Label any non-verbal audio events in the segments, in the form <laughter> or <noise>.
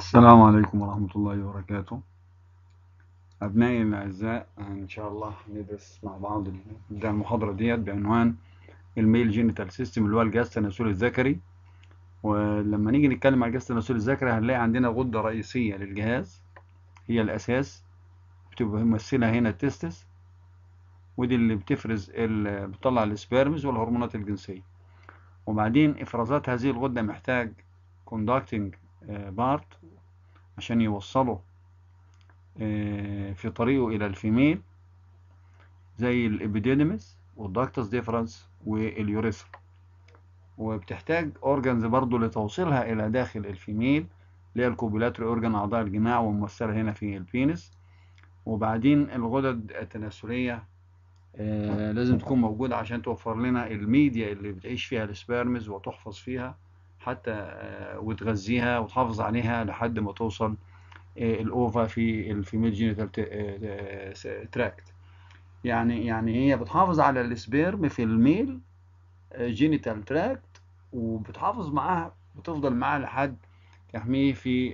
السلام عليكم ورحمة الله وبركاته أبنائي الأعزاء إن شاء الله ندرس مع بعض ده المحاضرة ديت بعنوان الميل جينيتال سيستم اللي هو الجهاز التناسلي الذكري ولما نيجي نتكلم على الجهاز التناسلي الذكري هنلاقي عندنا غدة رئيسية للجهاز هي الأساس بتبقى ممثلة هنا التستس ودي اللي بتفرز اللي بتطلع السبيرمز والهرمونات الجنسية وبعدين إفرازات هذه الغدة محتاج كوندكتنج آه، بارت عشان يوصله آه، في طريقه إلى الفيميل زي الإبيديدمس والداكتس ديفرنس واليوريثرا وبتحتاج أورجانز برضو لتوصيلها إلى داخل الفيميل اللي هي الكوبولاتري أورجان أعضاء الجماع وممثلة هنا في البينس وبعدين الغدد التناسلية آه، لازم تكون موجودة عشان توفر لنا الميديا اللي بتعيش فيها السبيرمز وتحفظ فيها حتى آه، وتغذيها وتحافظ عليها لحد ما توصل آه، الاوفا في الفيميل جينيتال آه، تراكت يعني يعني هي بتحافظ على السبيرم في الميل جينيتال تراكت وبتحافظ معاها بتفضل معاها لحد تحميه في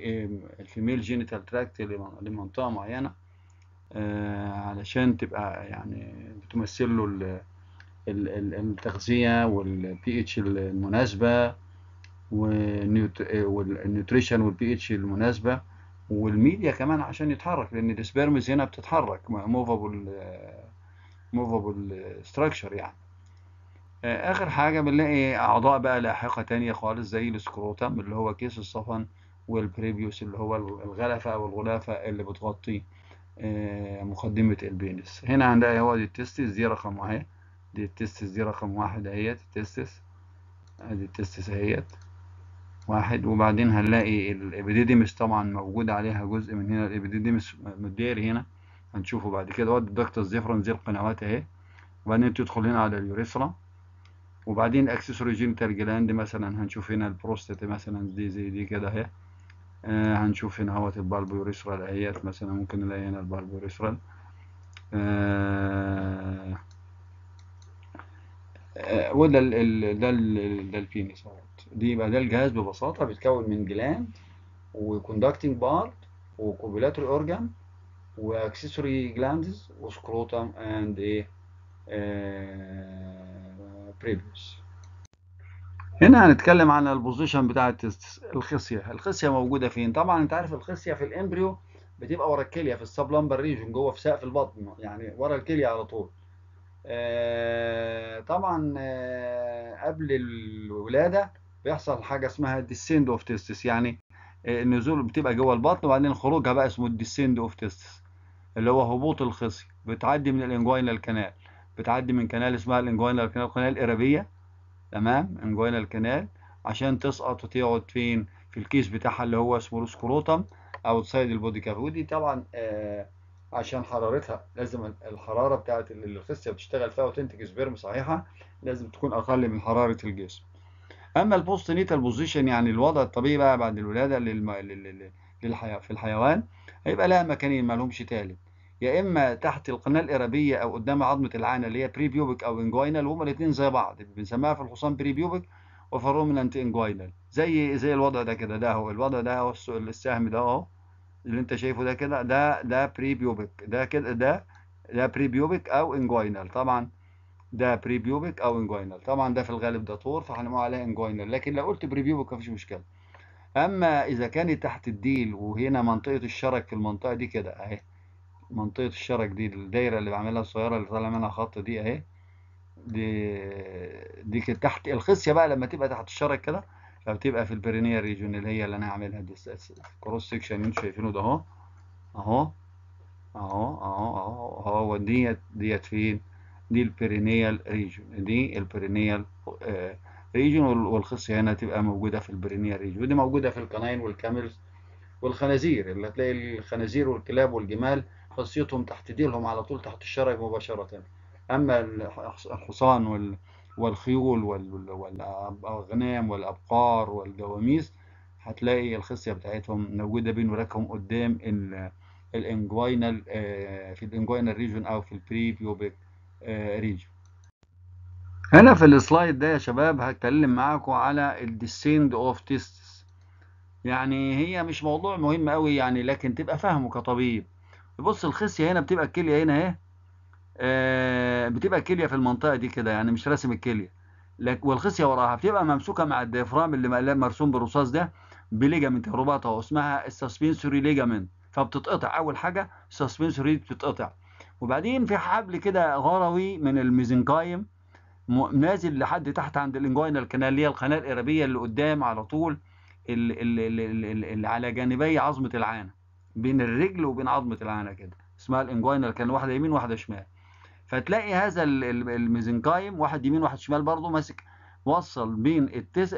الفيميل جينيتال تراكت لمنطقه معينه علشان تبقى يعني بتمثل له التغذيه والبي اتش المناسبه والنيوتريشن آه، والبي اتش المناسبه والميديا كمان عشان يتحرك لان الاسبيرمز هنا بتتحرك موفابل موفابل ستراكشر يعني آه، اخر حاجه بنلاقي اعضاء بقى لاحقه تانية خالص زي السكروتم اللي هو كيس الصفن والبريبيوس اللي هو الغلفه او الغلافه اللي بتغطي آه، مقدمه البينس هنا هنلاقي هو دي التستس دي رقم واحد دي التستس دي رقم واحد اهيت التستس ادي التستس اهيت واحد وبعدين هنلاقي الابيديديمس طبعا موجود عليها جزء من هنا الابيديديمس مدير هنا هنشوفه بعد كده ودي الدكتور الزفرن زي القنوات اهي وبعدين تدخل هنا على اليوريثرا وبعدين اكسسوري جينيتال جلاند مثلا هنشوف هنا البروستات مثلا دي زي دي كده اهي آه، هنشوف هنا اهوت البالبوريسرال الايات مثلا ممكن نلاقي هنا البالبوريسرال آه وده آه، ده ده البينيس اهو دي يبقى ده الجهاز ببساطه بيتكون من جلاند وكوندكتنج بارت وكوبيلاتر اورجان واكسسوري جلاندز وسكروتم اند ايه بريبيوس هنا هنتكلم عن البوزيشن بتاعه الخصيه الخصيه موجوده فين طبعا انت عارف الخصيه في الامبريو بتبقى ورا الكليه في السبلمبر ريجون جوه في سقف البطن يعني ورا الكليه على طول آه طبعا آه قبل الولاده بيحصل حاجه اسمها ديسيند اوف تيستس يعني النزول بتبقى جوه البطن وبعدين خروجها بقى اسمه الديسيند اوف تيستس اللي هو هبوط الخصي بتعدي من الانجوينال كانال بتعدي من كانال اسمها الانجوينال كانال القناه الارابيه تمام انجوينال كانال عشان تسقط وتقعد فين في الكيس بتاعها اللي هو اسمه السكروتم اوتسايد البودي كاف ودي طبعا آه عشان حرارتها لازم الحراره بتاعت الخصيه بتشتغل فيها وتنتج سبرم صحيحه لازم تكون اقل من حراره الجسم اما البوست نيتال بوزيشن يعني الوضع الطبيعي بقى بعد الولاده للم... لل... للحي... في الحيوان هيبقى لها مكانين ما لهمش ثالث يا اما تحت القناه الارابيه او قدام عظمه العانه اللي هي بري بيوبك او انجوينال وهما الاثنين زي بعض بنسميها في الحصان بري بيوبك وفرومنت انجوينال زي زي الوضع ده كده ده اهو الوضع ده هو السهم ده اهو اللي انت شايفه ده كده ده ده بري بيوبك ده كده ده ده بري بيوبك او انجوينال طبعا ده بريبيوبيك او انجوينال طبعا ده في الغالب ده طور فهنقول عليه انجوينال لكن لو قلت بريبيوبيك مفيش مشكله اما اذا كانت تحت الديل وهنا منطقه الشرك المنطقه دي كده اهي منطقه الشرك دي الدايره اللي بعملها الصغيره اللي طالع منها خط دي اهي دي دي تحت الخصيه بقى لما تبقى تحت الشرك كده فبتبقى في البرينير ريجون اللي هي اللي انا هعملها دي الكروس سكشن اللي انتوا شايفينه ده اهو اهو اهو اهو اهو ديت ديت فين دي البيرينيال ريجون دي البيرينيال آه، ريجون والخصية هنا تبقى موجودة في البيرينيال ريجون ودي موجودة في القناين والكاملز والخنازير اللي هتلاقي الخنازير والكلاب والجمال خصيتهم تحت ديلهم على طول تحت الشرج مباشرة أما الحصان والخيول والأغنام والأبقار والجواميس هتلاقي الخصية بتاعتهم موجودة بين وراكهم قدام الانجوينال آه، في الانجوينال ريجون أو في البري بيوبيك آه، ريجيو هنا في السلايد ده يا شباب هتكلم معاكم على الديسيند اوف تيستس يعني هي مش موضوع مهم قوي يعني لكن تبقى فاهمه كطبيب بص الخصيه هنا بتبقى الكليه هنا اهي آه بتبقى الكليه في المنطقه دي كده يعني مش راسم الكليه والخصيه وراها بتبقى ممسوكه مع الديافرام اللي مرسوم بالرصاص ده بليجامنت رباطه اسمها السسبنسوري ليجامنت فبتتقطع اول حاجه السسبنسوري بتتقطع وبعدين في حبل كده غروي من الميزنكايم نازل لحد تحت عند الانجوينال كانال اللي هي القناه الاربيه اللي قدام على طول اللي على جانبي عظمه العانه بين الرجل وبين عظمه العانه كده اسمها الانجوينال كان واحده يمين واحده شمال فتلاقي هذا الميزنكايم واحد يمين واحد شمال برضه ماسك وصل بين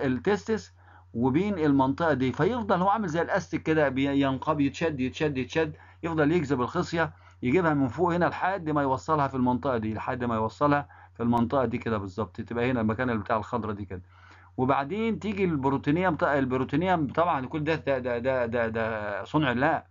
التستس وبين المنطقه دي فيفضل هو عامل زي الاستك كده ينقب يتشد يتشد يتشد يفضل يجذب الخصيه يجيبها من فوق هنا لحد ما يوصلها في المنطقه دي لحد ما يوصلها في المنطقه دي كده بالظبط تبقى هنا المكان بتاع الخضره دي كده وبعدين تيجي البروتينيوم البروتينيوم طبعا كل ده ده ده ده, ده, ده صنع الله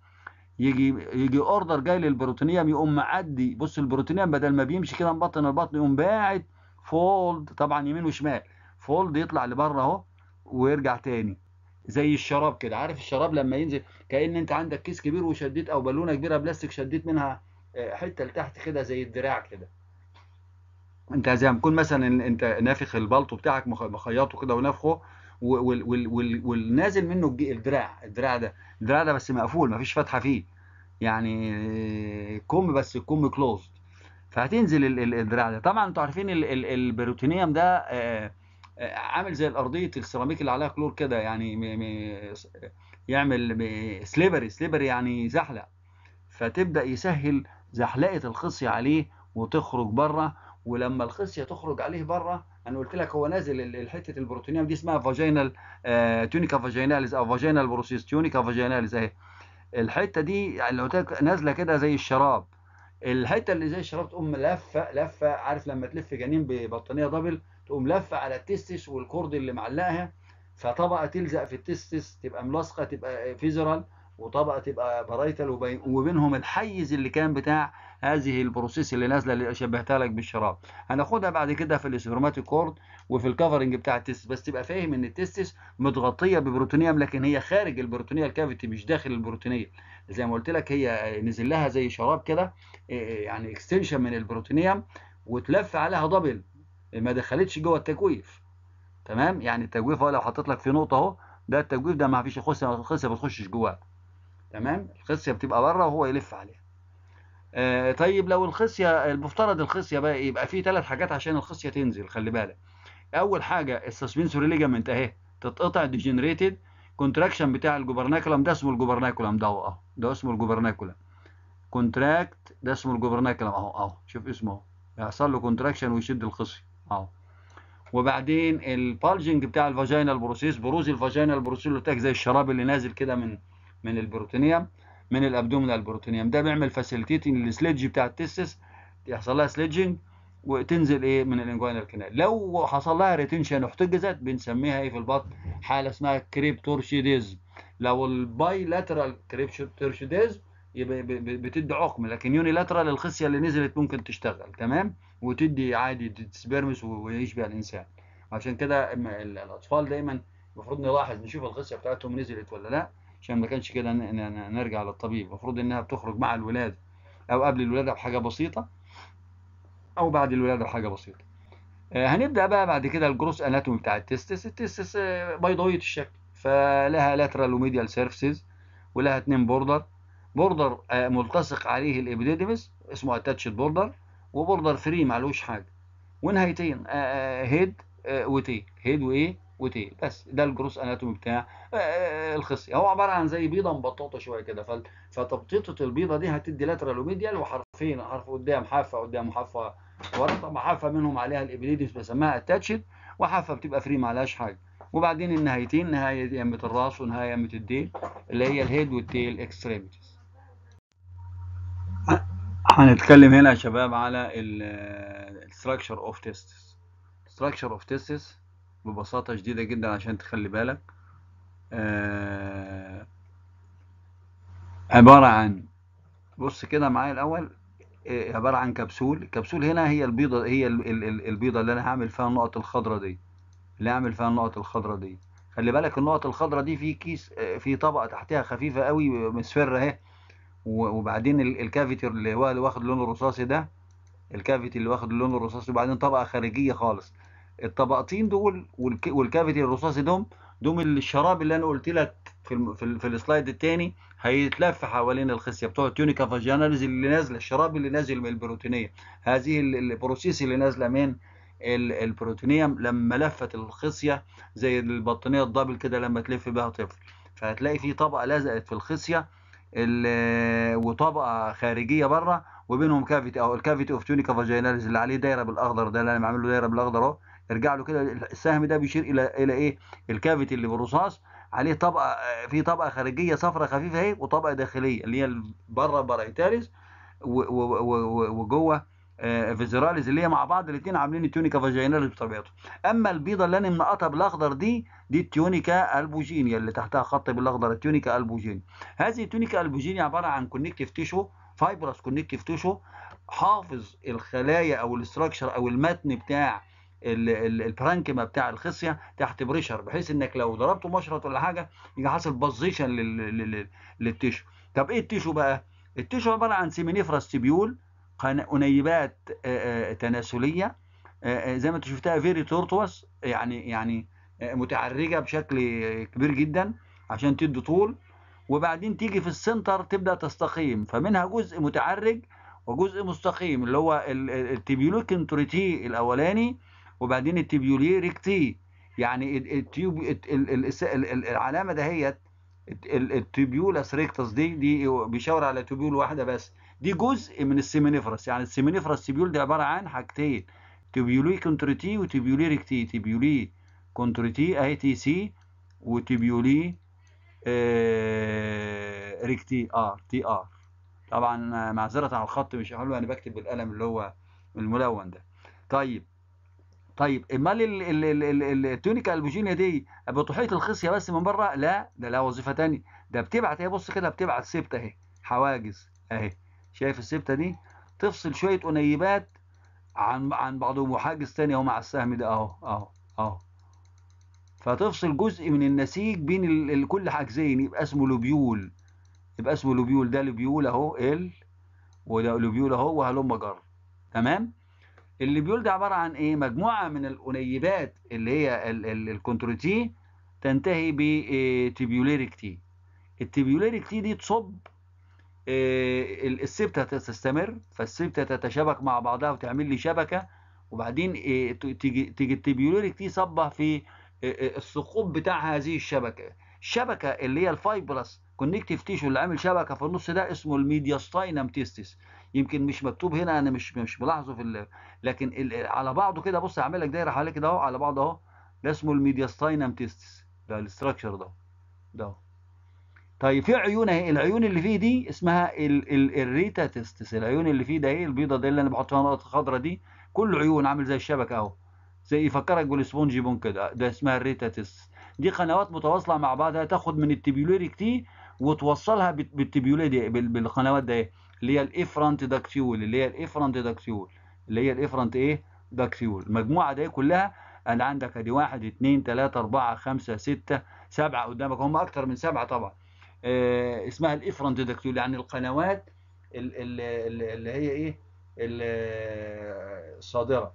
يجي يجي اوردر جاي للبروتينيوم يقوم معدي بص البروتينيوم بدل ما بيمشي كده من بطن البطن يقوم باعت فولد طبعا يمين وشمال فولد يطلع لبره اهو ويرجع تاني زي الشراب كده عارف الشراب لما ينزل كأن انت عندك كيس كبير وشديت او بالونة كبيرة بلاستيك شديت منها آه، حتة لتحت كده زي الدراع كده انت زي ما تكون مثلا انت نافخ البلطو بتاعك مخيطه كده ونافخه والنازل منه الدراع الدراع ده الدراع ده بس مقفول مفيش فتحة فيه يعني آه، كم بس الكم كلوزد فهتنزل الدراع ده طبعا انتوا عارفين البروتينيوم ده آه عامل زي الارضيه السيراميك اللي عليها كلور كده يعني يعمل سليبري سليبري يعني زحلق فتبدا يسهل زحلقه الخصيه عليه وتخرج بره ولما الخصيه تخرج عليه بره انا قلت لك هو نازل حته البروتينيوم دي اسمها فاجينال تونيكا فاجيناليز او فاجينال بروسيس تونيكا فاجيناليز اهي الحته دي اللي يعني قلت لك نازله كده زي الشراب الحته اللي زي الشراب تقوم لفه لفه عارف لما تلف جنين ببطانيه دبل تقوم لفه على التستس والكورد اللي معلقها فطبقه تلزق في التستس تبقى ملاصقه تبقى فيزرال وطبقه تبقى بارايتال وبينهم الحيز اللي كان بتاع هذه البروسيس اللي نازله اللي شبهتها لك بالشراب هناخدها بعد كده في الاسبرماتيك كورد وفي الكفرنج بتاع التستس بس تبقى فاهم ان التستس متغطيه ببروتينيوم لكن هي خارج البروتينيه الكافيتي مش داخل البروتينيه زي ما قلت لك هي نزل لها زي شراب كده إيه، يعني اكستنشن من البروتينيوم وتلف عليها دبل ما دخلتش جوه التجويف تمام يعني التجويف هو لو حطيت لك في نقطه اهو ده التجويف ده ما فيش خصيه الخصيه ما بتخشش جواه تمام الخصيه بتبقى بره وهو يلف عليها آه طيب لو الخصيه المفترض الخصيه بقى يبقى فيه ثلاث حاجات عشان الخصيه تنزل خلي بالك اول حاجه السسبنسوري ليجامنت اهي تتقطع ديجنريتد كونتراكشن بتاع الجوبرناكولم ده اسمه الجوبرناكولم ده اهو ده اسمه الجوبرناكولم كونتراكت ده اسمه الجوبرناكولم اهو اهو شوف اسمه اهو يحصل له كونتراكشن ويشد الخصيه اهو وبعدين البالجنج بتاع الفاجينال بروسيس بروز الفاجينال بتاعك زي الشراب اللي نازل كده من من البروتينيوم من الابدومينال البروتينيوم ده بيعمل فاسيلتيتين السليدج بتاع التستس يحصل لها سليدجنج وتنزل ايه من الانجوينال كنال لو حصل لها ريتنشن احتجزت بنسميها ايه في البطن حاله اسمها كريبتورشيديز لو البايلاترال لاترال كريبتورشيديز يبقى بتدي عقم لكن يونيلاترال الخصيه اللي نزلت ممكن تشتغل تمام وتدي عادي سبيرمس ويعيش بها الانسان عشان كده الاطفال دايما المفروض نلاحظ نشوف الخصيه بتاعتهم نزلت ولا لا عشان ما كانش كده نرجع للطبيب المفروض انها بتخرج مع الولاده او قبل الولاده بحاجه بسيطه او بعد الولاده بحاجه بسيطه آه، هنبدا بقى بعد كده الجروس اناتومي بتاع التستس التستس آه، بيضاويه الشكل فلها لاترال وميديال سيرفيسز ولها اتنين بوردر بوردر آه، ملتصق عليه الابيديديمس اسمه اتاتشد بوردر وبوردر فري ما لهوش حاجه ونهايتين هيد وتيل هيد وايه وتيل بس ده الجروس اناتومي بتاع آه، آه، الخصيه هو عباره عن زي بيضه مبططه شويه كده فتبطيطه البيضه دي هتدي لاترال وميديال وحرفين حرف قدام حافه قدام حافه ورا حافه منهم عليها الابيديديمس بسميها اتاتشد وحافه بتبقى فري ما لهاش حاجه وبعدين النهايتين نهايه يمه الراس ونهايه يمه الديل اللي هي الهيد والتيل اكستريميتيز هنتكلم هنا يا شباب على الستراكشر اوف تيستس الستراكشر اوف تيستس ببساطه شديده جدا عشان تخلي بالك آه عباره عن بص كده معايا الاول آه، عباره عن كبسول الكبسول هنا هي البيضه هي البيضه اللي انا هعمل فيها النقط الخضراء دي اللي هعمل فيها النقط الخضراء دي خلي بالك النقط الخضراء دي في كيس آه، في طبقه تحتها خفيفه قوي آه، مصفره اهي وبعدين الكافيتي اللي هو اللي واخد اللون الرصاصي ده الكافيتي اللي واخد اللون الرصاصي وبعدين طبقه خارجيه خالص الطبقتين دول والكافيتي الرصاصي دوم دوم الشراب اللي انا قلت لك في في, في السلايد الثاني هيتلف حوالين الخصيه بتوع التونيكا فاجيناليز اللي نازله الشراب اللي نازل من البروتينيه هذه البروسيس اللي نازله من البروتينيه لما لفت الخصيه زي البطانيه الدبل كده لما تلف بها طفل فهتلاقي في طبقه لزقت في الخصيه وطبقه خارجيه بره وبينهم كافيتي او الكافيتي اوف تونيكا فاجيناليز اللي عليه دايره بالاخضر ده اللي انا عامل له دايره بالاخضر اهو ارجع له كده السهم ده بيشير الى الى ايه الكافيتي اللي بالرصاص عليه طبقه في طبقه خارجيه صفراء خفيفه اهي وطبقه داخليه اللي هي بره برايتاليز وجوه آه، فيزيراليز اللي هي مع بعض الاثنين عاملين التيونيكا فاجيناليز بطبيعته اما البيضه اللي انا منقطها بالاخضر دي دي التيونيكا البوجينيا اللي تحتها خط بالاخضر التيونيكا البوجينيا هذه التيونيكا البوجينيا عباره عن كونكتيف تيشو فايبرس كونكتيف تيشو حافظ الخلايا او الاستراكشر او المتن بتاع البرانكما بتاع الخصيه تحت بريشر بحيث انك لو ضربته مشرط ولا حاجه يبقى حاصل بوزيشن للتيشو طب ايه التيشو بقى التيشو عباره عن سيمينيفرا تيبيول انيبات تناسليه زي ما انت شفتها فيري تورتوس يعني يعني متعرجه بشكل كبير جدا عشان تدي طول وبعدين تيجي في السنتر تبدا تستقيم فمنها جزء متعرج وجزء مستقيم اللي هو التبيولو كنتريتي الاولاني وبعدين التبيولي ريكتي يعني التيوب العلامه دهيت التبيولاس ريكتس دي دي بيشاور على تبيول واحده بس دي جزء من السيمينيفرس يعني السيمينيفرس تبيول دي عباره عن حاجتين تبيولي كونتريتي وتبيولي ريكتي تبيولي كونتريتي اي تي سي وتبيولي آه، ريكتي ار تي ار طبعا معذره على الخط مش حلو انا بكتب بالقلم اللي هو الملون ده طيب طيب امال التونيكا البوجينيا دي بتحيط الخصيه بس من بره لا ده لها وظيفه ثانيه ده بتبعت اهي بص كده بتبعت سبت اهي حواجز اهي شايف السبته دي تفصل شويه انيبات عن عن بعضهم وحاجز ثاني اهو مع السهم ده اهو اهو اهو فتفصل جزء من النسيج بين ال ال كل حاجزين يبقى اسمه لوبيول يبقى اسمه لوبيول ده لوبيول اهو ال وده لوبيول اهو وهلم جر تمام اللوبيول ده عباره عن ايه مجموعه من الانيبات اللي هي ال... ال... تي تنتهي بتبيوليريك آه، تي التبيوليريك تي دي تصب آه، السبته تستمر فالسبته تتشابك مع بعضها وتعمل لي شبكه وبعدين آه، تيجي تيجي التبيولوريك دي صبه في آه، الثقوب بتاع هذه الشبكه الشبكه اللي هي الفايبرس كونكتيف تيشو اللي عامل شبكه في النص ده اسمه الميدياستاينم تيستس يمكن مش مكتوب هنا انا مش مش ملاحظه في لكن على بعضه كده بص هعمل لك دايره حواليك كده اهو على بعضه اهو ده اسمه الميدياستاينم تيستس ده الاستراكشر ده ده طيب في عيون اهي العيون اللي فيه دي اسمها الريتا ال العيون اللي فيه ده ايه البيضه دي اللي انا بحط فيها النقط الخضراء دي كل عيون عامل زي الشبكه اهو زي يفكرك بالسبونج بون كده ده اسمها الريتاتستس دي قنوات متواصله مع بعضها تاخد من التبيوليريك تي وتوصلها بالتبيوليه دي بالقنوات ده ايه اللي هي الافرنت داكتيول اللي هي الافرنت داكتيول اللي هي الافرنت ايه داكتيول المجموعه دي كلها انا عندك ادي 1 2 3 4 5 6 7 قدامك هم اكتر من 7 طبعا آه، اسمها الافرن ديدكتول يعني القنوات اللي هي ايه الصادره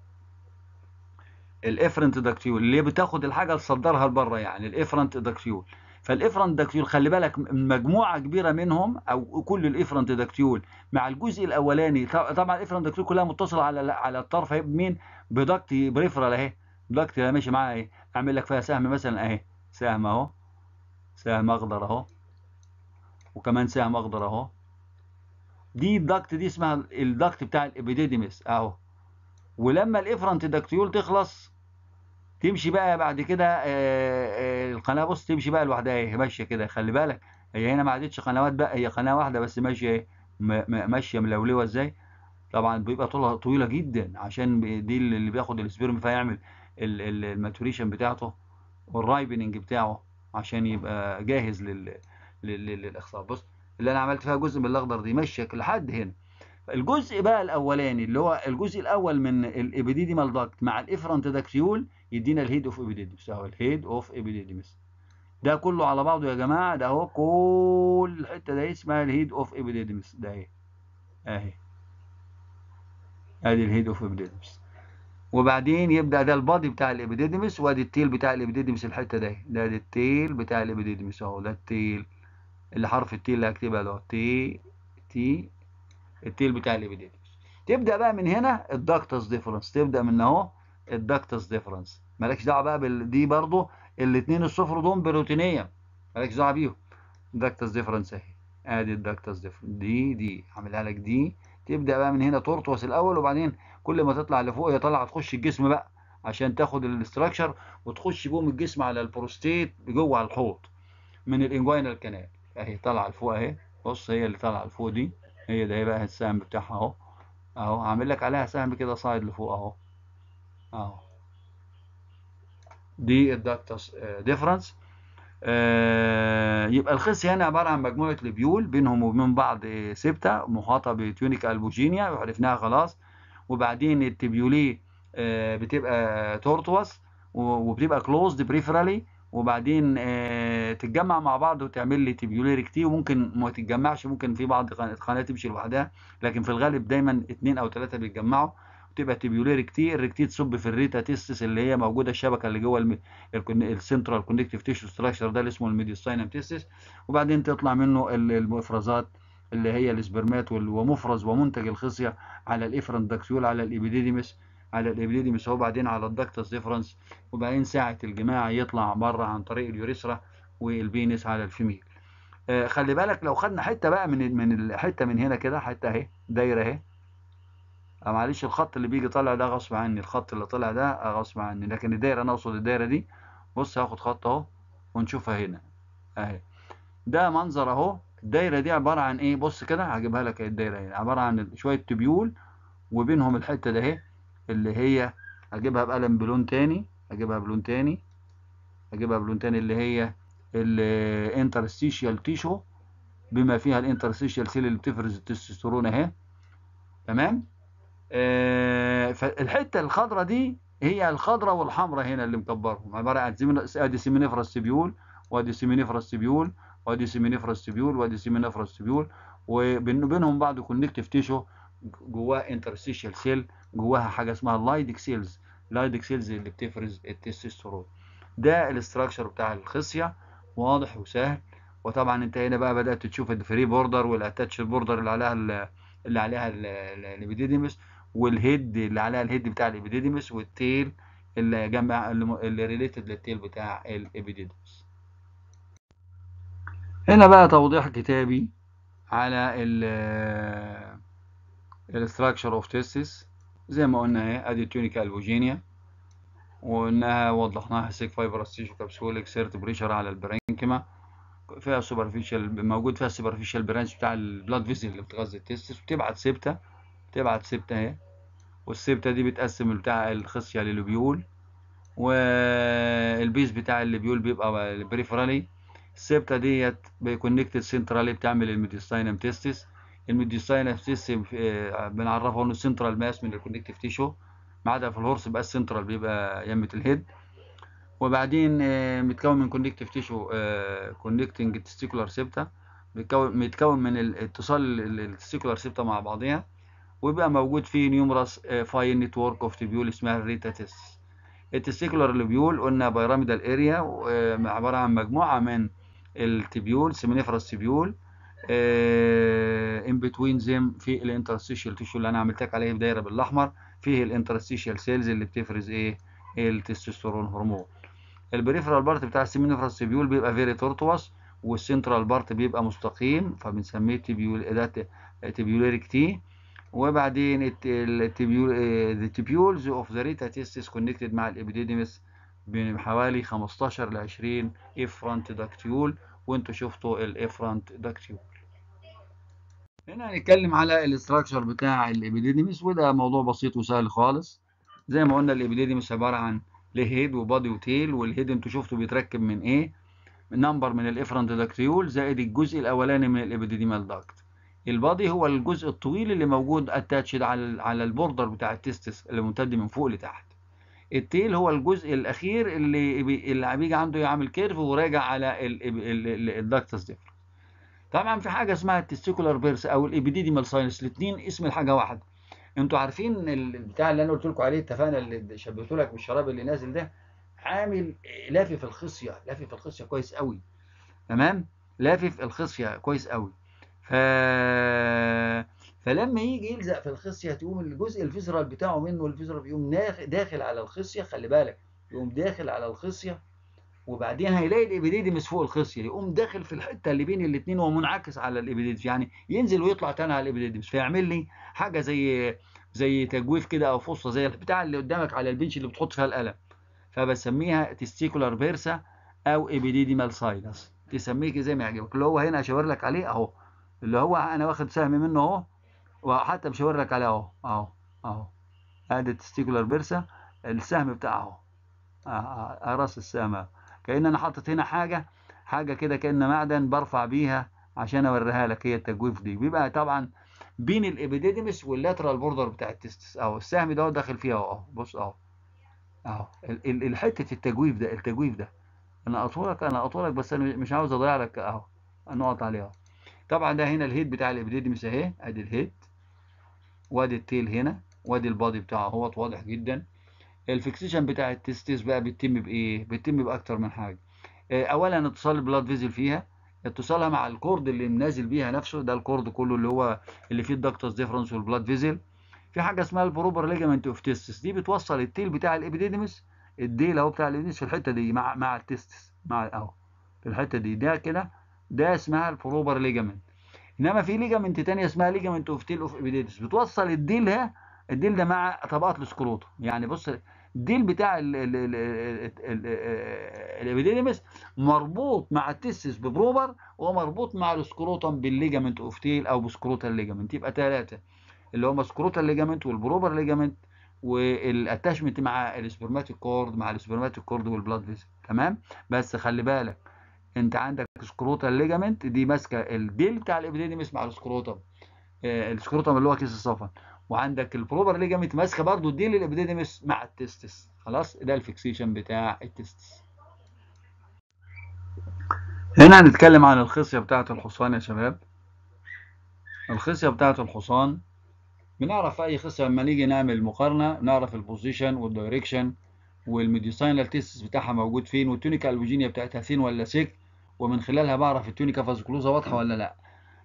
الافرنت داكتيول اللي بتاخد الحاجه تصدرها لبره يعني الافرنت داكتيول فالافرنت داكتيول خلي بالك مجموعه كبيره منهم او كل الافرنت داكتيول مع الجزء الاولاني طبعا الافرنت داكتيول كلها متصله على على الطرف مين بدكت بريفرال اهي بدكت ماشي معاها اهي اعمل لك فيها سهم مثلا اهي سهم اهو سهم اخضر اهو وكمان سهم اخضر اهو دي الدكت دي اسمها الدكت بتاع الابيديديمس اهو ولما الافرنت داكتيول تخلص تمشي بقى بعد كده آه، آه، القناه بص تمشي بقى لوحدها اهي ماشيه كده خلي بالك هي هنا ما عادتش قنوات بقى هي قناه واحده بس ماشيه ماشيه ملولوه ازاي طبعا بيبقى طولها طويله جدا عشان دي اللي بياخد السبيرم فيعمل الماتوريشن بتاعته والرايبننج بتاعه عشان يبقى جاهز لل للاخصاء بص اللي انا عملت فيها جزء من الاخضر دي مشيك لحد هنا الجزء بقى الاولاني اللي هو الجزء الاول من الابيديديمال داكت مع الافرنت داكتيول يدينا الهيد اوف ابيديديمس اهو الهيد اوف ابيديديمس ده كله على بعضه يا جماعه ده اهو كل الحته دي اسمها الهيد اوف ابيديديمس ده اهي اهي ادي الهيد اوف ابيديديمس وبعدين يبدا ده البادي بتاع الابيديديمس وادي التيل بتاع الابيديديمس الحته دي ده, ده التيل بتاع الابيديديمس اهو ده التيل اللي حرف التي اللي هكتبها ده تي تي التيل بتاع الابيديديوس تبدا بقى من هنا الدكتس ديفرنس تبدا من اهو الدكتس ديفرنس مالكش دعوه بقى بال... دي برضو الاثنين الصفر دول بروتينيه مالكش دعوه بيهم الدكتس ديفرنس اهي ادي الدكتس ديفرنس دي دي هعملها لك دي تبدا بقى من هنا ترطوس الاول وبعدين كل ما تطلع لفوق هي طالعه تخش الجسم بقى عشان تاخد الاستراكشر وتخش بوم الجسم على البروستيت جوه على الحوض من الانجوينال كانال اهي طالعه لفوق اهي بص هي اللي طالعه لفوق دي هي ده هي بقى السهم بتاعها اهو اهو هعمل لك عليها سهم كده صاعد لفوق اهو اهو دي الدكتس ديفرنس آه،, آه يبقى الخصي هنا عباره عن مجموعه لبيول بينهم وبين بعض سبته محاطه بتيونيك البوجينيا وعرفناها خلاص وبعدين التبيوليه آه بتبقى تورتوس وبتبقى كلوزد بريفرالي وبعدين آه، تتجمع مع بعض وتعمل لي تبيولير كتير وممكن ما تتجمعش ممكن في بعض القنوات تمشي لوحدها لكن في الغالب دايما اثنين او ثلاثه بيتجمعوا وتبقى تبيولير كتير الريك تصب في الريتا تيستس اللي هي موجوده الشبكه اللي جوه السنترال كونكتيف تيشو ستراكشر ده اللي اسمه الميديوستينم تيستس وبعدين تطلع منه المفرزات اللي هي الاسبرمات ومفرز ومنتج الخصيه على داكسيول على الابيديديمس على الابليديمس اهو بعدين على الدكتس ديفرنس وبعدين ساعه الجماع يطلع بره عن طريق اليوريثرا والبينس على الفيميل آه خلي بالك لو خدنا حته بقى من من الحته من هنا كده حته اهي دايره اهي آه، معلش الخط اللي بيجي طالع ده غصب عني الخط اللي طالع ده غصب عني لكن الدايره انا اقصد الدايره دي بص هاخد خط اهو ونشوفها هنا اهي ده منظر اهو الدايره دي عباره عن ايه بص كده هجيبها لك الدايره هنا عباره عن شويه تبيول وبينهم الحته ده اهي اللي هي اجيبها بقلم بلون تاني اجيبها بلون تاني اجيبها بلون تاني اللي هي الانترستيشيال تيشو بما فيها الانترستيشيال سيل اللي بتفرز التستوستيرون اهي تمام آه فالحته الخضراء دي هي الخضراء والحمراء هنا اللي مكبرهم عباره عن ادي سيمينيفرس سيبيول وادي سيمينيفرس سيبيول وادي سيمينيفرس سيبيول وادي سيمينيفرس سيبيول وبينهم بعض كونكتيف تيشو جواه انترستيشال سيل جواها حاجه اسمها لايدك سيلز لايدك سيلز اللي بتفرز التستوستيرون ده الاستراكشر بتاع الخصيه واضح وسهل وطبعا انت هنا بقى بدات تشوف الفري بوردر والاتاتش بوردر اللي عليها اللي عليها الابيديديمس والهيد اللي عليها الهيد بتاع الابيديديمس والتيل اللي جمع اللي ريليتد للتيل بتاع الابيديديمس هنا بقى توضيح كتابي على ال الستراكشر اوف تيستس زي ما قلنا اهي ادي تونيكا الفوجينيا وانها وضحناها سيك فايبرس تيشو كبسول اكسيرت بريشر على البرينكيما فيها سوبرفيشال موجود فيها سوبرفيشال برانش بتاع البلاد فيزل اللي بتغذي التستس بتبعت سبته تبعت سبته اهي والسبته دي بتقسم بتاع الخصيه للبيول والبيس بتاع البيول بيبقى بريفرالي السبته ديت بيكونكتد سنترالي بتعمل الميديستاينم تيستس الميديوساين سيستم آه، بنعرفه انه سنترال ماس من الكونكتيف تيشو ما عدا في الهورس بقى السنترال بيبقى يمه الهيد وبعدين آه، متكون من كونكتيف تيشو كونكتنج تستيكولار سيبتا متكون من اتصال التستيكولار سيبتا مع بعضيها ويبقى موجود فيه نيومرس فاين نتورك اوف تبيول اسمها الريتاتس التستيكولار لوبيول قلنا بيراميدال اريا آه، عباره عن مجموعه من التبيول سيمينيفرس تبيول ان بتوين زيم في الانترستيشال تيشو اللي انا عملت لك عليه دايره بالاحمر فيه الانترستيشال سيلز اللي بتفرز ايه التستوستيرون هرمون البريفرال بارت بتاع السيمينيفرس تيبيول بيبقى فيري تورتوس والسنترال بارت بيبقى مستقيم فبنسميه تيبيول ده تيبيوليريك تي وبعدين التبيول تبيولز اوف ذا ريتا تيستس كونكتد مع الابيديديمس بين حوالي 15 ل 20 افرانت داكتيول وانتوا شفتوا الافرانت داكتيول هنا هنتكلم على الاستراكشر بتاع الابيديديمس وده موضوع بسيط وسهل خالص زي ما قلنا الابيديديمس عباره عن لهيد وبادي وتيل والهيد انتوا شفتوا بيتركب من ايه نمبر من الافرنت داكتيول زائد الجزء الاولاني من الابيديديمال داكت البادي هو الجزء الطويل اللي موجود اتاتشد على على البوردر بتاع التستس اللي ممتد من فوق لتحت التيل هو الجزء الاخير اللي اللي بيجي عنده يعمل كيرف وراجع على الداكتس ديفر طبعا في حاجه اسمها التستيكولار بيرس او الابيديديمال ساينس الاثنين اسم الحاجه واحد انتوا عارفين البتاع اللي انا قلت لكم عليه اتفقنا اللي شبهته لك بالشراب اللي نازل ده عامل لافف الخصيه لافف الخصيه كويس قوي تمام لافف الخصيه كويس قوي ف فلما يجي يلزق في الخصيه تقوم الجزء الفيزرال بتاعه منه الفيزرال بيقوم داخل على الخصيه خلي بالك يقوم داخل على الخصيه وبعدين هيلاقي مش فوق الخصيه يقوم داخل في الحته اللي بين الاثنين ومنعكس على الابيديدمس يعني ينزل ويطلع تاني على مش فيعمل لي حاجه زي زي تجويف كده او فصه زي البتاع اللي قدامك على البنش اللي بتحط فيها القلم فبسميها تستيكولار بيرسا او ابيديديمال ساينس تسميه زي ما يعجبك اللي هو هنا اشاور لك عليه اهو اللي هو انا واخد سهم منه اهو وحتى بشاور لك عليه اهو اهو اهو ادي تستيكولار بيرسا السهم بتاعه اهو آه، آه، راس السهم اهو كأن أنا حاطط هنا حاجة حاجة كده كأن معدن برفع بيها عشان أوريها لك هي التجويف دي بيبقى طبعا بين الإبيديدمس واللاترال بوردر بتاع التستس أهو السهم ده داخل فيها أهو بص أهو أهو حتة التجويف ده التجويف ده أنا أطولك أنا أطولك بس أنا مش عاوز أضيع لك أهو النقط عليها طبعا ده هنا الهيد بتاع الإبيديدمس أهي أدي الهيد وأدي التيل هنا وأدي البادي بتاعه أهوت واضح جدا الفيكسيشن بتاع التستيس بقى بيتم بايه بيتم باكتر من حاجه آه، اولا اتصال البلاد فيزل فيها اتصالها مع الكورد اللي نازل بيها نفسه ده الكورد كله اللي هو اللي فيه الدكتورز ديفرنس والبلاد فيزل في حاجه اسمها البروبر ليجمنت اوف تيستس دي بتوصل التيل بتاع الابيديدمس الديل اهو بتاع الابيديدمس في الحته دي مع مع التيستس مع اهو في الحته دي ده كده ده اسمها البروبر ليجمنت انما في ليجمنت ثانيه اسمها ليجمنت اوف تيل اوف ابيديدمس بتوصل الديل ها الديل ده مع طبقات الاسكروتو يعني بص الديل بتاع الابيديديمس مربوط مع التيسس ببروبر ومربوط مع الاسكروتم بالليجامنت اوف تيل او بسكروتا ليجامنت يبقى ثلاثه اللي هم سكروتا ليجامنت والبروبر ليجامنت والاتشمنت مع السبرماتيك كورد مع السبرماتيك كورد والبلاد فيزل تمام بس خلي بالك انت عندك سكروتا ليجامنت دي ماسكه الديل بتاع الابيديديمس مع السكروتم آه، السكروتم اللي هو كيس الصفن وعندك البروبر ليجامنت ماسكه برضه دي للابيديديمس مع التستس خلاص ده الفيكسيشن بتاع التستس هنا هنتكلم عن الخصيه بتاعه الحصان يا شباب الخصيه بتاعه الحصان بنعرف اي خصيه لما نيجي نعمل مقارنه نعرف البوزيشن والدايركشن والميديسينال تيستس بتاعها موجود فين والتونيكا الوجينيا بتاعتها فين ولا سيك ومن خلالها بعرف التونيكا فازكلوزا واضحه ولا لا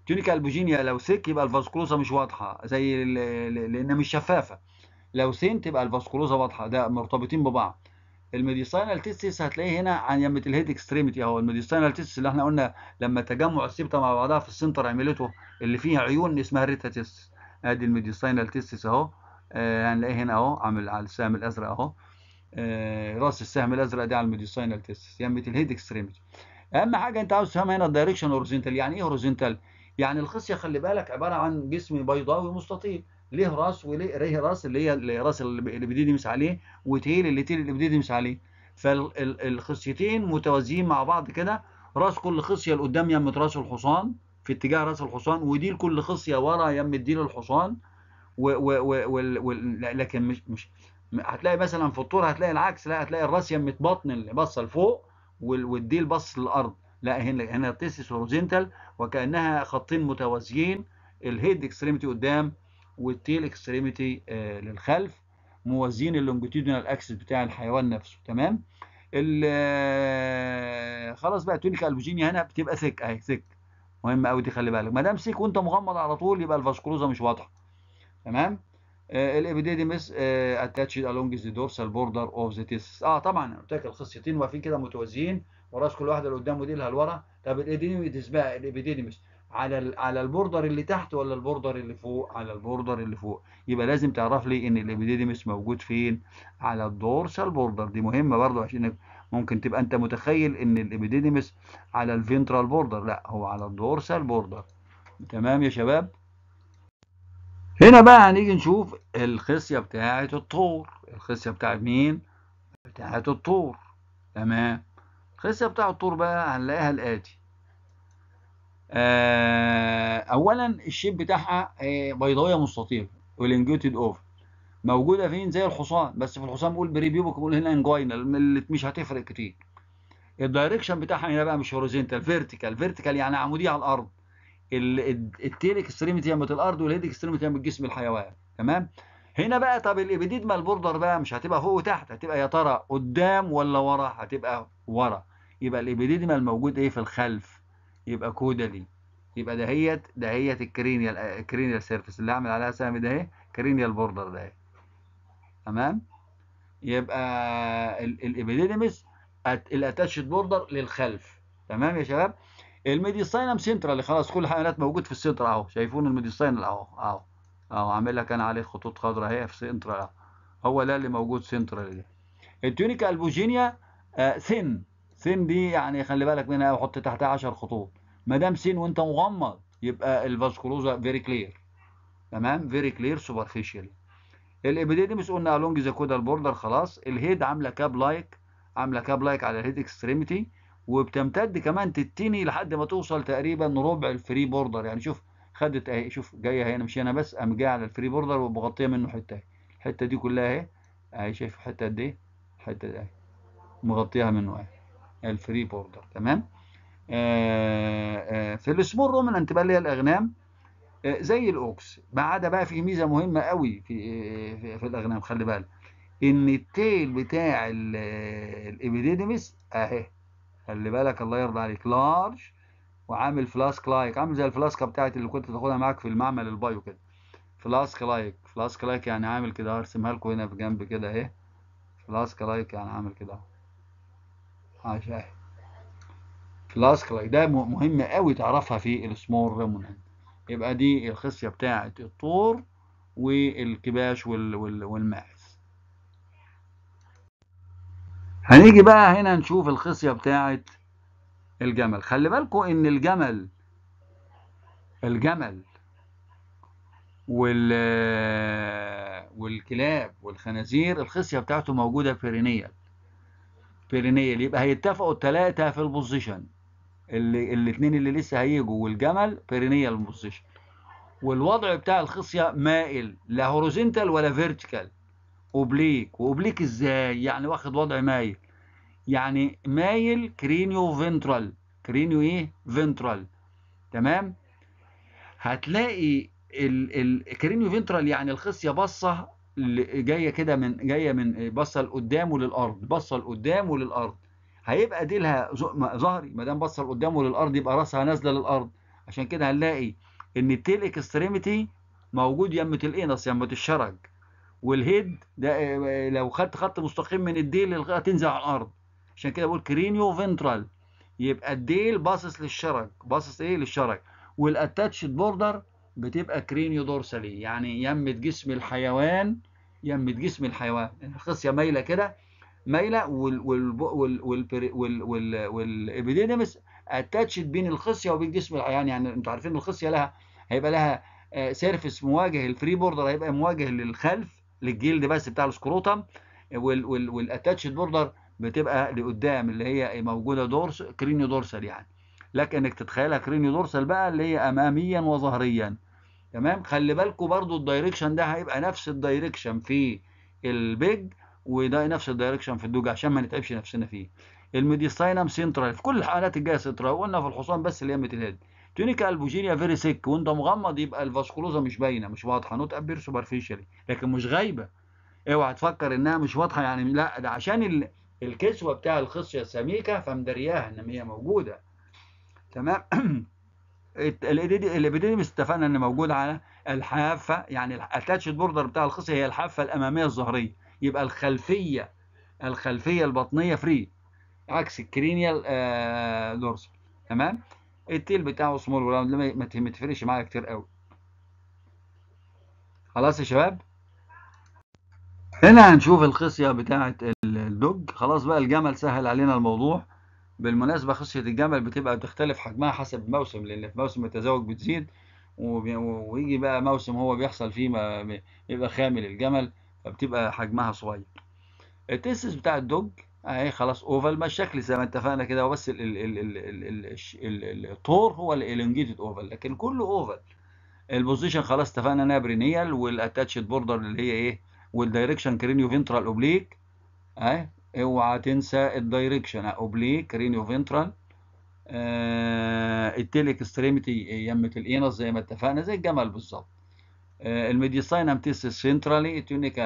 تونيكا البوجينيا لو سك يبقى الفاسكولوزا مش واضحه زي لانها مش شفافه لو سين تبقى الفاسكولوزا واضحه ده مرتبطين ببعض الميديسينال تيستس هتلاقيه هنا عن يمه الهيد اكستريميتي اهو الميديسينال تيستس اللي احنا قلنا لما تجمع السبطه مع بعضها في السنتر عملته اللي فيها عيون اسمها ريتا تيستس ادي الميديسينال تيستس اهو آه، هنلاقيه هنا اهو عامل على السهم الازرق اهو آه، راس السهم الازرق ده على الميديسينال تيستس يمه الهيد اكستريميتي اهم حاجه انت عاوز تفهمها هنا الدايركشن هوريزونتال يعني ايه هوريزونتال يعني الخصيه خلي بالك عباره عن جسم بيضاوي مستطيل ليه راس وليه ليه راس اللي هي راس اللي بيديدمس عليه وتيل اللي تيل اللي بيديدمس عليه فالخصيتين متوازيين مع بعض كده راس كل خصيه لقدام يم راس الحصان في اتجاه راس الحصان وديل كل خصيه ورا يم ديل الحصان و و و و و لكن مش مش هتلاقي مثلا في الطور هتلاقي العكس لا هتلاقي الراس يم بطن اللي باصه لفوق والديل باص للارض لا هنا هنا تيسس هوريزونتال وكانها خطين متوازيين الهيد اكستريميتي قدام والتيل اكستريميتي آه للخلف موازين اللونجيتيودنال اكسس بتاع الحيوان نفسه تمام آه، خلاص بقى تونيكا البوجينيا هنا بتبقى سك اهي سك مهم قوي دي خلي بالك ما دام سيك وانت مغمض على طول يبقى الفاسكولوزا مش واضحه تمام آه الابيديديمس اتاتشد الونج ذا دورسال بوردر اوف ذا تيسس اه طبعا انا قلت لك الخصيتين واقفين كده متوازيين وراس كل واحده اللي دي لها لورا طب الايدينيمس بقى الابيديديمس على على البوردر اللي تحت ولا البوردر اللي فوق على البوردر اللي فوق يبقى لازم تعرف لي ان الابيديديمس موجود فين على الدورسال بوردر دي مهمه برضو عشان ممكن تبقى انت متخيل ان الابيديديمس على الفنترال بوردر لا هو على الدورسال بوردر تمام يا شباب هنا بقى هنيجي نشوف الخصيه بتاعه الطور الخصيه بتاعه مين بتاعه الطور تمام القصة بتاع الطور بقى هنلاقيها الآتي آه، أولا الشيب بتاعها آه، بيضاوية مستطيلة والانجوتد اوف موجودة فين زي الحصان بس في الحصان بقول بريبيوبك بقول هنا انجوينال مش هتفرق كتير الدايركشن بتاعها هنا بقى مش هوريزونتال فيرتيكال فيرتيكال يعني عمودية على الأرض التيل اكستريميتي جنب الأرض والهيد اكستريميتي جنب جسم الحيوان تمام هنا بقى طب الابيديدمال بوردر بقى مش هتبقى فوق وتحت هتبقى يا ترى قدام ولا ورا هتبقى ورا يبقى الابيديديمال الموجود ايه في الخلف يبقى كودالي يبقى دهيت دهيت الكرينيال الكرينيال سيرفيس اللي هعمل عليها سهم ده اهي كرينيال بوردر ده إيه. تمام يبقى الابيديدمس الاتاتشد بوردر للخلف تمام يا شباب الميديساينم سنترال خلاص كل الحيوانات موجود في السنتر اهو شايفون الميديستاينال اهو اهو اهو عامل لك انا عليه خطوط خضراء اهي في سنترال هو ده اللي موجود سنترال ده التونيكا البوجينيا ثن آه س دي يعني خلي بالك منها وحط تحتها 10 خطوط ما دام س وانت مغمض يبقى الفاسكولوزا فيري كلير تمام فيري كلير سوبرفيشال الابيديديمس قلنا الونج ذا كودال بوردر خلاص الهيد عامله كاب لايك عامله كاب لايك على الهيد اكستريميتي وبتمتد كمان تتني لحد ما توصل تقريبا ربع الفري بوردر يعني شوف خدت اهي شوف جايه هنا مش هنا بس قام جايه على الفري بوردر ومغطيه منه حته اهي الحته دي كلها اهي اهي شايف الحته قد ايه الحته دي اهي مغطيها منه اهي الفري بوردر تمام آآ آه، آآ آه، في السمول رومننت بقى اللي هي الاغنام آه، زي الاوكس ما عدا بقى في ميزه مهمه قوي في في, في الاغنام خلي بالك ان التيل بتاع الابيديديمس اهي خلي بالك الله يرضى عليك لارج وعامل فلاسك لايك عامل زي الفلاسكه بتاعت اللي كنت تاخدها معاك في المعمل البايو كده فلاسك لايك فلاسك لايك يعني عامل كده هرسمها لكم هنا في جنب كده اهي فلاسك لايك يعني عامل كده اهو عشان آه، لايك ده مهم قوي تعرفها في السمول ريمونانت يبقى دي الخصيه بتاعه الطور والكباش والماعز هنيجي بقى هنا نشوف الخصيه بتاعه الجمل خلي بالكوا ان الجمل الجمل وال والكلاب والخنازير الخصيه بتاعته موجوده في رينيال بيرينيال يبقى هيتفقوا الثلاثه في البوزيشن اللي الاثنين اللي لسه هيجوا والجمل بيرينيال بوزيشن والوضع بتاع الخصيه مائل لا هوريزونتال ولا فيرتيكال اوبليك واوبليك ازاي يعني واخد وضع مايل يعني مايل كرينيو فنترال كرينيو ايه فنترال تمام هتلاقي الكرينيو فنترال يعني الخصيه باصه جايه كده من جايه من إيه، بصه لقدامه للارض بصه لقدامه للارض هيبقى ديلها ظهري ما دام بصه لقدامه للارض يبقى راسها نازله للارض عشان كده هنلاقي ان التيل اكستريميتي موجود يمة الانس يمة الشرج والهيد ده إيه، إيه، لو خدت خط مستقيم من الديل هتنزل على الارض عشان كده بقول كرينيو فنترال يبقى الديل باصص للشرج باصص ايه للشرج والاتاتشد بوردر بتبقى كرينيو دورسالي يعني يمة جسم الحيوان يمة جسم الحيوان الخصية مايلة كده مايلة والابيديدمس اتاتشد بين الخصية وبين جسم الحيوان يعني, يعني انتوا عارفين الخصية لها هيبقى لها سيرفس آه، مواجه الفري بوردر هيبقى مواجه للخلف للجلد بس بتاع السكروتم والاتاتشد بوردر بتبقى لقدام اللي هي موجوده دورس كرينيو دورسال يعني لكنك انك تتخيلها كرينيو دورسال بقى اللي هي اماميا وظهريا تمام خلي بالكم برضو الدايركشن ده هيبقى نفس الدايركشن في البيج وده نفس الدايركشن في الدوج عشان ما نتعبش نفسنا فيه الميديستاينم سنترال في كل الحالات الجايه سنترال قلنا في الحصان بس اللي هي ميتيلاد تونيكا البوجينيا فيري سيك وانت مغمض يبقى الفاسكولوزا مش باينه مش واضحه نوت ابير سوبرفيشالي لكن مش غايبه اوعى تفكر انها مش واضحه يعني لا ده عشان ال... الكسوه بتاع الخصيه السميكه فمدرياها ان هي موجوده تمام <clears throat> الابيديم اتفقنا ان موجود على الحافه يعني الاتاتشد بوردر بتاع الخصيه هي الحافه الاماميه الظهريه يبقى الخلفيه الخلفيه البطنيه فري عكس الكرينيال دورس آه، تمام التيل بتاعه سمول وراوند ما تفرقش معايا كتير قوي خلاص يا شباب هنا هنشوف الخصيه بتاعه الدوج خلاص بقى الجمل سهل علينا الموضوع بالمناسبة خصية الجمل بتبقى بتختلف حجمها حسب الموسم لأن في موسم التزاوج بتزيد ويجي بقى موسم هو بيحصل فيه ما بيبقى خامل الجمل فبتبقى حجمها صغير التستس بتاع الدوج اهي خلاص اوفال ما الشكل زي ما اتفقنا كده وبس الطور هو الالونجيتد اوفال لكن كله اوفال البوزيشن خلاص اتفقنا انها برينيال والاتاتشد بوردر اللي هي ايه والدايركشن كرينيو فينترال اوبليك اهي اوعى تنسى الدايركشن اوبليك رينيو فنترال آه التيليك اكستريميتي يمة الانس زي ما اتفقنا زي الجمل بالظبط آه الميديساينم تيست سنترالي تونيكا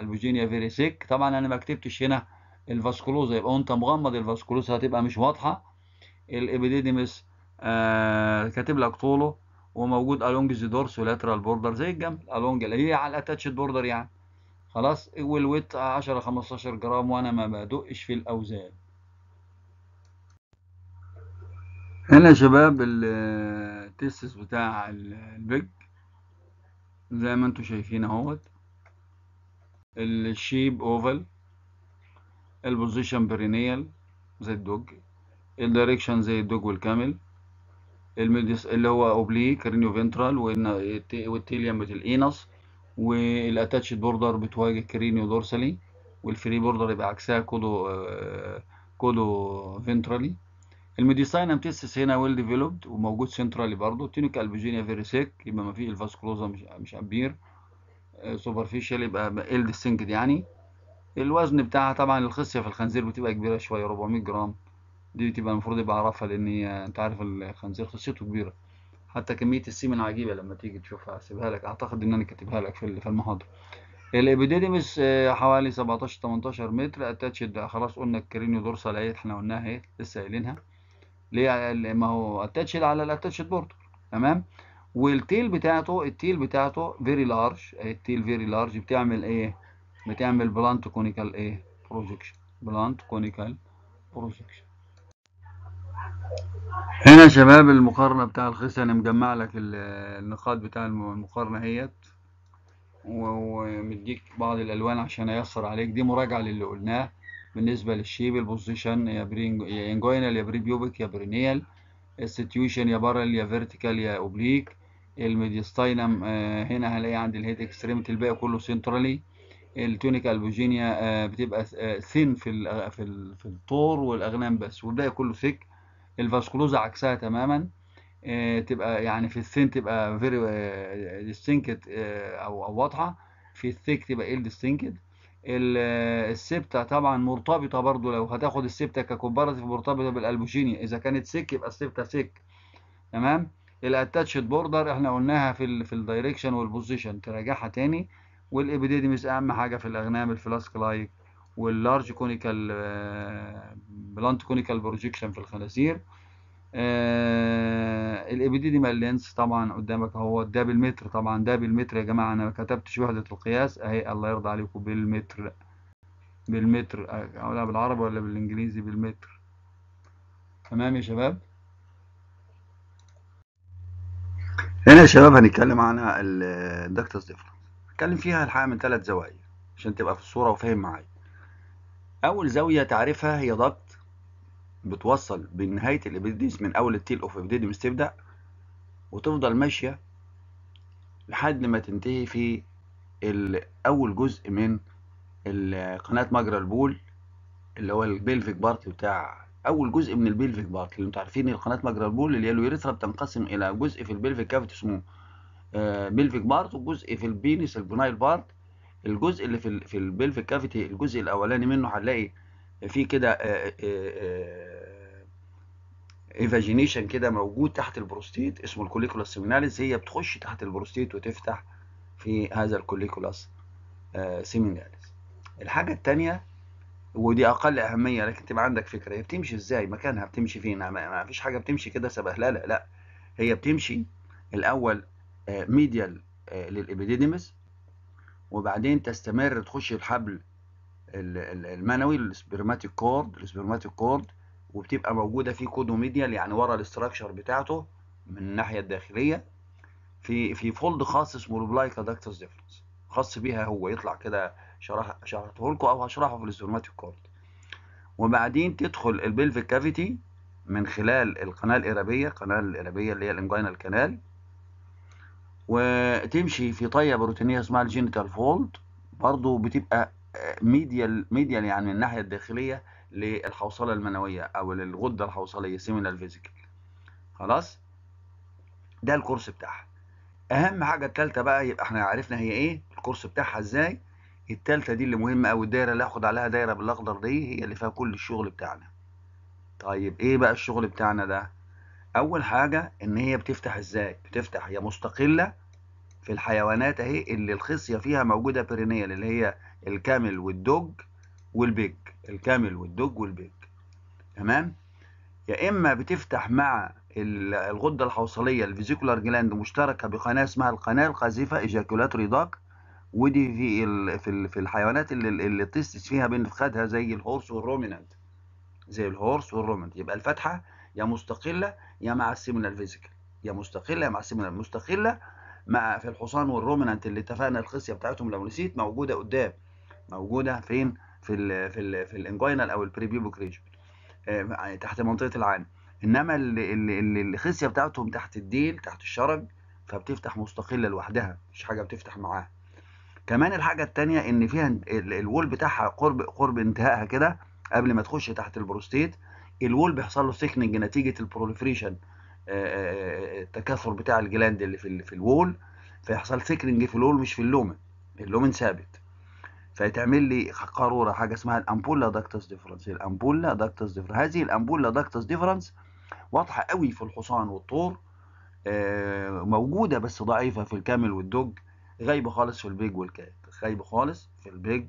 البوجينيا فيري سيك طبعا انا ما كتبتش هنا الفاسكولوزا يبقى وانت مغمض الفاسكولوزا هتبقى مش واضحه الابيديديمس آه كاتب لك طوله وموجود الونج ذا دورس ولاترال بوردر زي الجمل الونج اللي هي على الاتاتش بوردر يعني خلاص والويت 10 15 جرام وانا ما بدقش في الاوزان هنا يا شباب التستس بتاع البيج زي ما انتم شايفين اهوت الشيب اوفال البوزيشن برينيال زي الدوج الدايركشن زي الدوج والكامل الميديس اللي هو اوبليك رينيو فنترال والتيليم بتاع الانس والاتاتشد بوردر بتواجه كريني ودورسالي والفري بوردر يبقى عكسها كودو آه، كودو فنترالي الميديساينم تيسس هنا ويل ديفلوبد وموجود سنترالي برضه تينيك البوجينيا فيري سيك يبقى ما فيه الفاسكولوزا مش مش امبير سوبرفيشال آه، يبقى ال ديستنكت يعني الوزن بتاعها طبعا الخصيه في الخنزير بتبقى كبيره شويه 400 جرام دي بتبقى المفروض يبقى اعرفها لان انت عارف الخنزير خصيته كبيره حتى كمية السيمن عجيبة لما تيجي تشوفها هسيبها لك اعتقد ان انا كاتبها لك في في المحاضرة الابيديديمس آه، حوالي 17 18 متر اتاتشد خلاص قلنا الكرينيو دورسال اهي احنا قلناها اهي لسه قايلينها ليه ما هو اتاتشد على الاتاتشد بوردر تمام والتيل بتاعته التيل بتاعته فيري لارج التيل فيري لارج بتعمل ايه بتعمل بلانت كونيكال ايه بروجكشن بلانت كونيكال بروجكشن هنا شباب المقارنة بتاع الخص انا مجمع لك النقاط بتاع المقارنة اهيت ومديك بعض الالوان عشان ايسر عليك دي مراجعة للي قلناه بالنسبة للشيب البوزيشن يا برينج يا انجوينال يا بري بيوبك يا برينيال الستيوشن يا بارل يا فيرتيكال يا اوبليك الميديستاينم آه، هنا هلاقي عند الهيد اكستريمت الباقي كله سنترالي التونيك البوجينيا بتبقى ثين آه، في في الطور والاغنام بس والباقي كله ثيك الفاسكولوزا عكسها تماما آه، تبقى يعني في الثين تبقى فيري ديستينكت آه، آه، او او واضحه في الثيك تبقى ال ديستينكت السبتة طبعا مرتبطه برضو لو هتاخد السبتة ككومباراتيف مرتبطه بالالبوجينيا اذا كانت سيك يبقى السبتة سيك تمام الاتاتشد بوردر احنا قلناها في الـ في الدايركشن والبوزيشن تراجعها تاني والابيديديمس اهم حاجه في الاغنام الفلاسك لايك واللارج كونيكال بلانت كونيكال بروجيكشن في الخنازير آه، الابيديديمال لينس طبعا قدامك اهو ده بالمتر طبعا ده بالمتر يا جماعه انا ما كتبتش وحده القياس اهي الله يرضى عليكم بالمتر بالمتر اقولها بالعربي ولا بالانجليزي بالمتر تمام يا شباب هنا يا شباب هنتكلم عن الدكتس ديفرنس هنتكلم فيها الحقيقه من ثلاث زوايا عشان تبقى في الصوره وفاهم معايا أول زاوية تعرفها هي ضغط بتوصل بنهاية الابديس من أول التيل أوف ابديس تبدأ وتفضل ماشية لحد ما تنتهي في أول جزء من قناة مجرى البول اللي هو البيلفيك بارت بتاع أول جزء من البيلفيك بارت اللي أنتوا عارفين قناة مجرى البول اللي هي اليوريثرا بتنقسم إلى جزء في البيلفيك كافيتي اسمه آه، بيلفيك بارت وجزء في البينس البنايل بارت الجزء اللي في في البلف كافيتي الجزء الاولاني منه هنلاقي فيه كده آه، آه، آه، ايفاجينيشن كده موجود تحت البروستيت اسمه الكوليكولاس سيمناليس هي بتخش تحت البروستيت وتفتح في هذا الكوليكولاس سيمناليس الحاجه الثانيه ودي اقل اهميه لكن تبقى عندك فكره هي بتمشي ازاي مكانها بتمشي فين ما فيش حاجه بتمشي كده سبهلله لا هي بتمشي الاول ميديال للابيديديمس وبعدين تستمر تخش الحبل المنوي السبرماتيك كورد السبرماتيك كورد وبتبقى موجوده في كودوميديا يعني ورا الاستراكشر بتاعته من الناحيه الداخليه في في فولد خاص اسمه البلايكا داكتس ديفرنس خاص بيها هو يطلع كده شرح شرحته لكم او هشرحه في السبرماتيك كورد وبعدين تدخل البلفيك كافيتي من خلال القناه الارابيه القناه الارابيه اللي هي الانجينال كانال وتمشي في طيه بروتينيه اسمها الجينيتال فولد برضو بتبقى آه، ميديال ميديال يعني من الناحيه الداخليه للحوصله المنويه او للغده الحوصليه سيمينال فيزيكال خلاص ده الكورس بتاعها اهم حاجه الثالثه بقى يبقى احنا عرفنا هي ايه الكورس بتاعها ازاي الثالثه دي اللي مهمه قوي الدايره اللي هاخد عليها دايره بالاخضر دي هي اللي فيها كل الشغل بتاعنا طيب ايه بقى الشغل بتاعنا ده اول حاجه ان هي بتفتح ازاي بتفتح هي مستقله في الحيوانات اهي اللي الخصيه فيها موجوده بيرينيال اللي هي الكامل والدوج والبيج الكامل والدوج والبيج تمام يا اما بتفتح مع الغده الحوصليه الفيزيكولار جلاند مشتركه بقناه اسمها القناه القاذفه ايجاكولاتوري داك ودي في في, الحيوانات اللي, اللي التستس فيها بنفخدها زي الهورس والرومينانت زي الهورس والرومينانت يبقى الفتحه يا مستقله يا مع السيمينال فيزيكال يا مستقله يا مع السيمينال مستقله مع في الحصان والرومننت اللي اتفقنا الخصيه بتاعتهم لو نسيت موجوده قدام موجوده فين في الـ في الـ في الانجوينال او البريبيبوك ريجن آه تحت منطقه العين انما الخصيه بتاعتهم تحت الديل تحت الشرج فبتفتح مستقله لوحدها مفيش حاجه بتفتح معاها كمان الحاجه الثانيه ان فيها الول بتاعها قرب قرب انتهائها كده قبل ما تخش تحت البروستيت الول بيحصل له سيكننج نتيجه البروليفريشن آه، آه، آه، التكاثر بتاع الجلاند اللي في في الول فيحصل سيكننج في الول مش في اللومن اللومن ثابت فيتعمل لي قاروره حاجه اسمها الامبولا داكتس ديفرنس الامبولا داكتس ديفرنس هذه الامبولا داكتس ديفرنس واضحه قوي في الحصان والطور موجوده بس ضعيفه في الكامل والدوج غايبه خالص في البيج والكات غايبه خالص في البيج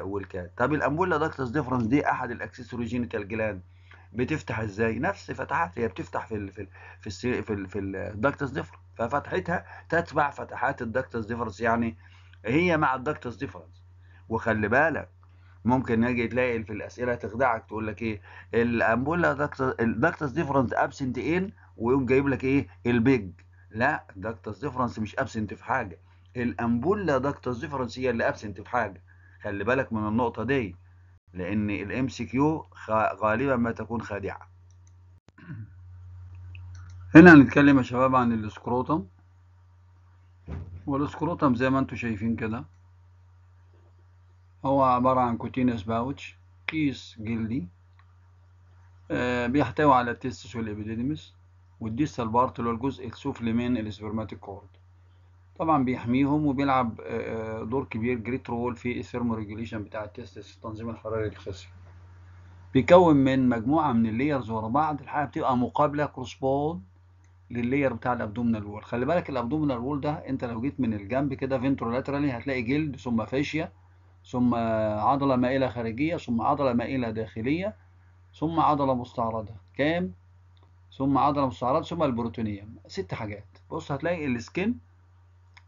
والكات طب الامبولا داكتس ديفرنس دي احد الاكسسوري جلاند بتفتح ازاي نفس فتحات هي بتفتح في الـ في الـ في الـ في, ال في الدكتس ديفرنس ففتحتها تتبع فتحات الدكتس ديفرنس يعني هي مع الدكتس ديفرنس وخلي بالك ممكن نجي تلاقي في الاسئله تخدعك تقول لك ايه الامبولا الدكتس ديفرنس ابسنت ان ويقوم جايب لك ايه البيج لا الدكتس ديفرنس مش ابسنت في حاجه الامبولا دكتس ديفرنس هي اللي ابسنت في حاجه خلي بالك من النقطه دي لأن الام سي كيو غالبا ما تكون خادعة هنا هنتكلم يا شباب عن الاسكروتم والاسكروتم زي ما انتم شايفين كده هو عبارة عن كوتينس باوتش كيس جلدي آه بيحتوي على التستس والابيديديمس والديستال بارت اللي هو الجزء السفلي من السبرماتيك كورد طبعا بيحميهم وبيلعب آه، آه، دور كبير جريت رول في ريجوليشن بتاع التستس التنظيم الحراري الخصي بيكون من مجموعه من اللايرز ورا بعض الحقيقه بتبقى مقابله كروس بول لللاير بتاع الابدومينال وول خلي بالك الابدومينال وول ده انت لو جيت من الجنب كده فينترولاترالي هتلاقي جلد ثم فاشيه ثم عضله مائله خارجيه ثم عضله مائله داخليه ثم عضله مستعرضه كام ثم عضله مستعرضه ثم البروتونيوم ست حاجات بص هتلاقي السكن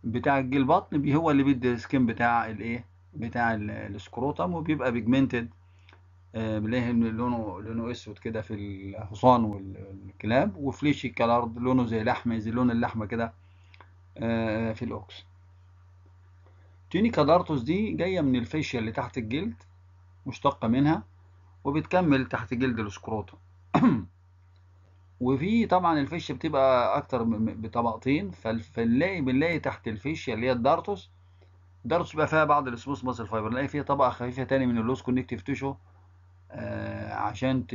بتاع الجيل بطن هو اللي بيدي السكين بتاع الايه بتاع السكروتم وبيبقى بيجمنتد آه، بنلاقي لونه لونه اسود كده في الحصان والكلاب وفليشي كالارد لونه زي لحمه زي لون اللحمه كده آه، في الاوكس تيني كادارتوس دي جايه من الفيشيا اللي تحت الجلد مشتقه منها وبتكمل تحت جلد السكروتم <clears throat> وفي طبعا الفيش بتبقى اكتر بطبقتين فنلاقي بنلاقي تحت الفيش اللي هي الدارتوس الدارتوس بقى فيها بعض السموث ماسل فايبر نلاقي فيها طبقه خفيفه تاني من اللوز كونكتيف تيشو آه عشان ت...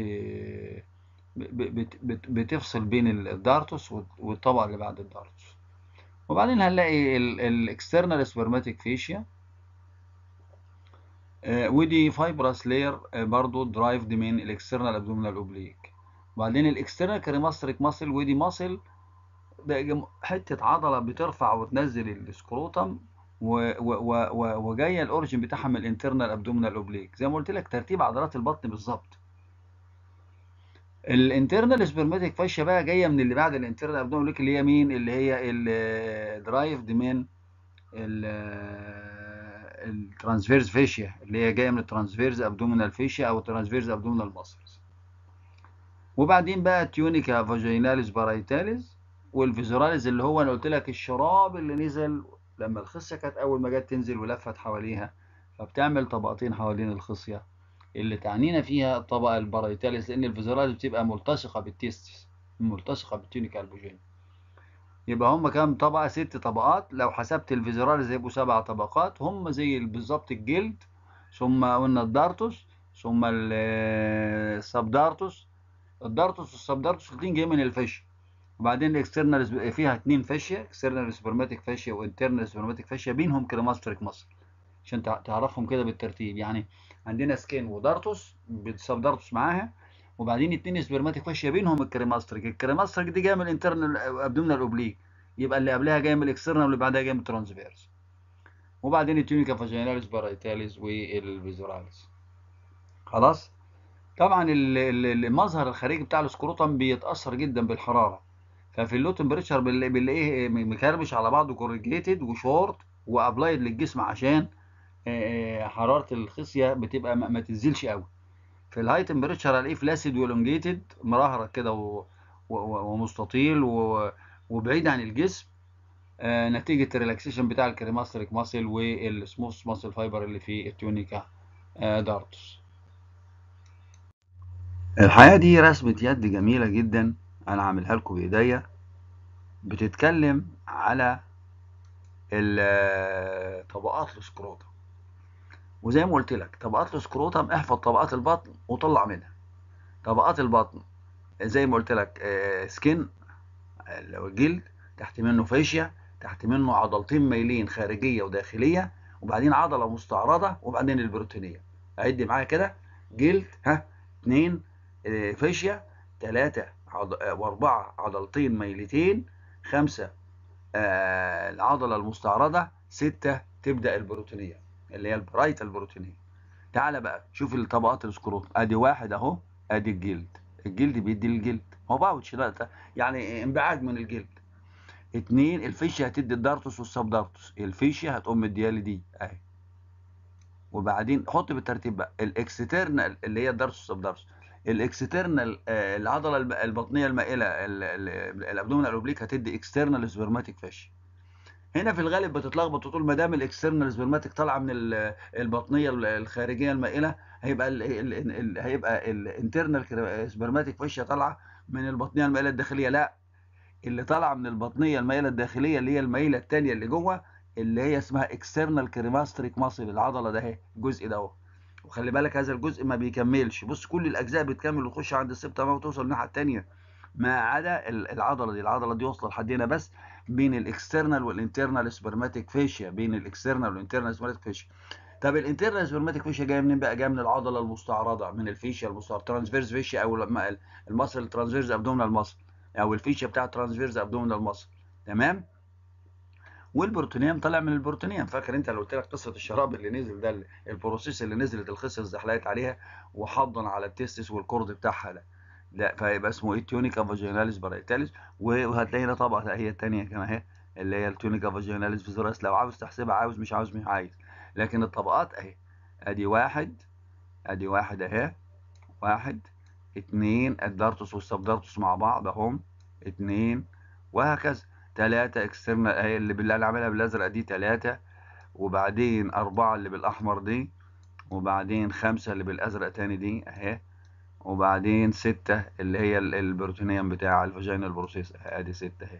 بتفصل بين الدارتوس والطبقه اللي بعد الدارتوس وبعدين هنلاقي الاكسترنال سبرماتيك فيشيا ودي فايبرس آه، لير برضو درايفد من الاكسترنال ابدومينال اوبليك وبعدين الاكسترنال كريماستريك ماسل ودي ماسل ده حته عضله بترفع وتنزل السكروتم وجايه الاورجن بتاعها من الانترنال ابدومينال اوبليك زي ما قلت لك ترتيب عضلات البطن بالظبط الانترنال سبرماتيك فاشيا بقى جايه من اللي بعد الانترنال ابدومينال اوبليك اللي هي مين اللي هي الدرايف من الترانسفيرز فاشيا اللي هي جايه من الترانسفيرز ابدومينال فاشيا او الترانسفيرز ابدومينال ماسل وبعدين بقى تيونيكا فاجيناليز بارايتاليز والفيزوراليز اللي هو انا قلت لك الشراب اللي نزل لما الخصيه كانت اول ما جت تنزل ولفت حواليها فبتعمل طبقتين حوالين الخصيه اللي تعنينا فيها الطبقه البارايتاليز لان الفيزوراليز بتبقى ملتصقه بالتيستس ملتصقه بالتيونيكا البوجين يبقى هم كام طبقه ست طبقات لو حسبت الفيزوراليز يبقوا سبع طبقات هم زي بالظبط الجلد ثم قلنا الدارتوس ثم السبدارتوس الدارتوس والسبدارتس الاثنين جايين من الفاشيا وبعدين الاكسترنال فيها اثنين فاشيا اكسترنال سبرماتيك فاشيا وانترنال سبرماتيك فاشيا بينهم كريماستريك مصر عشان تعرفهم كده بالترتيب يعني عندنا سكين ودارتوس سبدارتوس معاها وبعدين اثنين سبرماتيك فاشيا بينهم الكريماستريك الكريماستريك دي جايه من الانترنال ابدومينال اوبليك يبقى اللي قبلها جايه من الاكسترنال واللي بعدها جايه من الترانسفيرس وبعدين التونيكا فاجيناليس بارايتاليس والفيزوراليس خلاص طبعا المظهر الخارجي بتاع الاسكروتم بيتاثر جدا بالحراره ففي اللو تمبريتشر بنلاقيه مكرمش على بعضه كورجيتد وشورت وابلايد للجسم عشان آه، آه، حراره الخصيه بتبقى ما تنزلش قوي في الهاي تمبريتشر الاقيه فلاسد ولونجيتد مرهرك كده ومستطيل وبعيد عن الجسم آه، نتيجه الريلاكسيشن بتاع الكريماستريك ماسل والسموث ماسل فايبر اللي في التونيكا دارتس الحقيقة دي رسمة يد جميلة جدا أنا عاملها لكم بإيديا بتتكلم على آه، طبقات السكروتم وزي ما قلت لك طبقات السكروتم احفظ طبقات البطن وطلع منها طبقات البطن زي ما قلت لك آه، سكن لو الجلد تحت منه فيشيا تحت منه عضلتين مايلين خارجية وداخلية وبعدين عضلة مستعرضة وبعدين البروتينية عد معايا كده جلد ها اتنين فيشيا ثلاثة آه، وأربعة عضلتين ميلتين خمسة آه، العضلة المستعرضة ستة تبدأ البروتينية اللي هي البرايت البروتينية تعال بقى شوف الطبقات السكروت ادي واحد اهو ادي الجلد الجلد بيدي الجلد هو باوتش ده يعني انبعاج من الجلد اتنين الفيشيا هتدي الدارتوس دارتوس الفيشيا هتقوم مديالي دي اهي وبعدين حط بالترتيب بقى الاكسترنال اللي هي الدارتوس دارتوس الاكسترنال آه، العضله البطنيه المائله الابدومينال الاوبليك هتدي اكسترنال سبرماتيك فاشي هنا في الغالب بتتلخبط وتقول ما دام الاكسترنال سبرماتيك طالعه من البطنيه الخارجيه المائله هيبقى الـ الـ الـ هيبقى الانترنال سبرماتيك فاشيا طالعه من البطنيه المائله الداخليه لا اللي طالعه من البطنيه المائله الداخليه اللي هي المائله الثانيه اللي جوه اللي هي اسمها اكسترنال كريماستريك ماسل العضله ده اهي الجزء ده اهو وخلي بالك هذا الجزء ما بيكملش بص كل الاجزاء بتكمل وتخش عند السبتة ما وتوصل الناحيه الثانيه ما عدا العضله دي العضله دي واصله لحد هنا بس بين الاكسترنال والانترنال سبرماتيك فيشيا بين الاكسترنال والانترنال سبرماتيك فيشيا طب الانترنال سبرماتيك فيشيا جايه منين بقى جايه من العضله المستعرضه من الفيشيا المستعرضه ترانسفيرس فيشيا او المصل ترانسفيرس ابدومينال مصل او الفيشيا بتاع ترانسفيرس ابدومينال مصل تمام والبروتونيوم طالع من البروتونيوم فاكر انت لو قلت لك قصه الشراب اللي نزل ده البروسيس اللي نزلت الخصيه اتزحلقت عليها وحضن على التستس والكورد بتاعها ده لا فيبقى اسمه ايه تيونيكا فاجيناليس برايتاليس وهتلاقي هنا طبعا هي الثانيه كما هي اللي هي التونيكا فاجيناليس فيزوراس لو عاوز تحسبها عاوز مش عاوز مش عايز لكن الطبقات اهي ادي واحد ادي واحد اهي واحد اثنين الدارتوس والسبدارتوس مع بعض اهم اثنين وهكذا 3 اكسترنال اهي اللي بالله انا عاملها بالازرق دي 3 وبعدين 4 اللي بالاحمر دي وبعدين 5 اللي بالازرق تاني دي اهي وبعدين 6 اللي هي البروتينيوم بتاع الفاجينال بروسيس ادي 6 اهي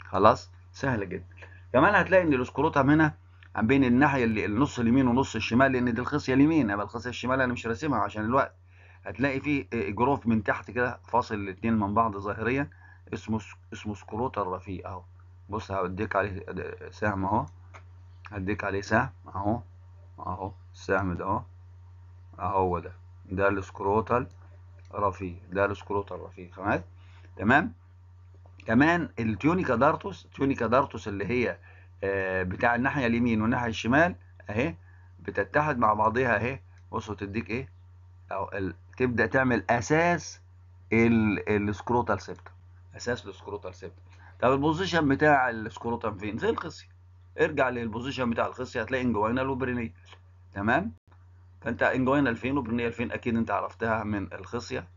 خلاص سهله جدا كمان هتلاقي ان الاسكروتم هنا بين الناحيه اللي النص اليمين ونص الشمال لان دي الخصيه اليمين اما الخصيه الشمال انا مش راسمها عشان الوقت هتلاقي فيه آه، جروف من تحت كده فاصل الاتنين من بعض ظاهريا اسمه اسمه سكروتر الرفيع اهو بص هوديك عليه سهم اهو هديك عليه سهم اهو اهو السهم ده اهو اهو ده ده السكروتال رفيع ده السكروتال رفيع خلاص تمام كمان التيونيكا دارتوس تيونيكا دارتوس اللي هي آه، بتاع الناحيه اليمين والناحيه الشمال اهي بتتحد مع بعضها اهي بص تديك ايه او تبدا تعمل اساس السكروتال سيبتم اساس للسكروتال سيبت طب البوزيشن بتاع السكروتم فين زي الخصيه ارجع للبوزيشن بتاع الخصيه هتلاقي انجوينال وبرينيال تمام فانت انجوينال فين وبرينيال فين اكيد انت عرفتها من الخصيه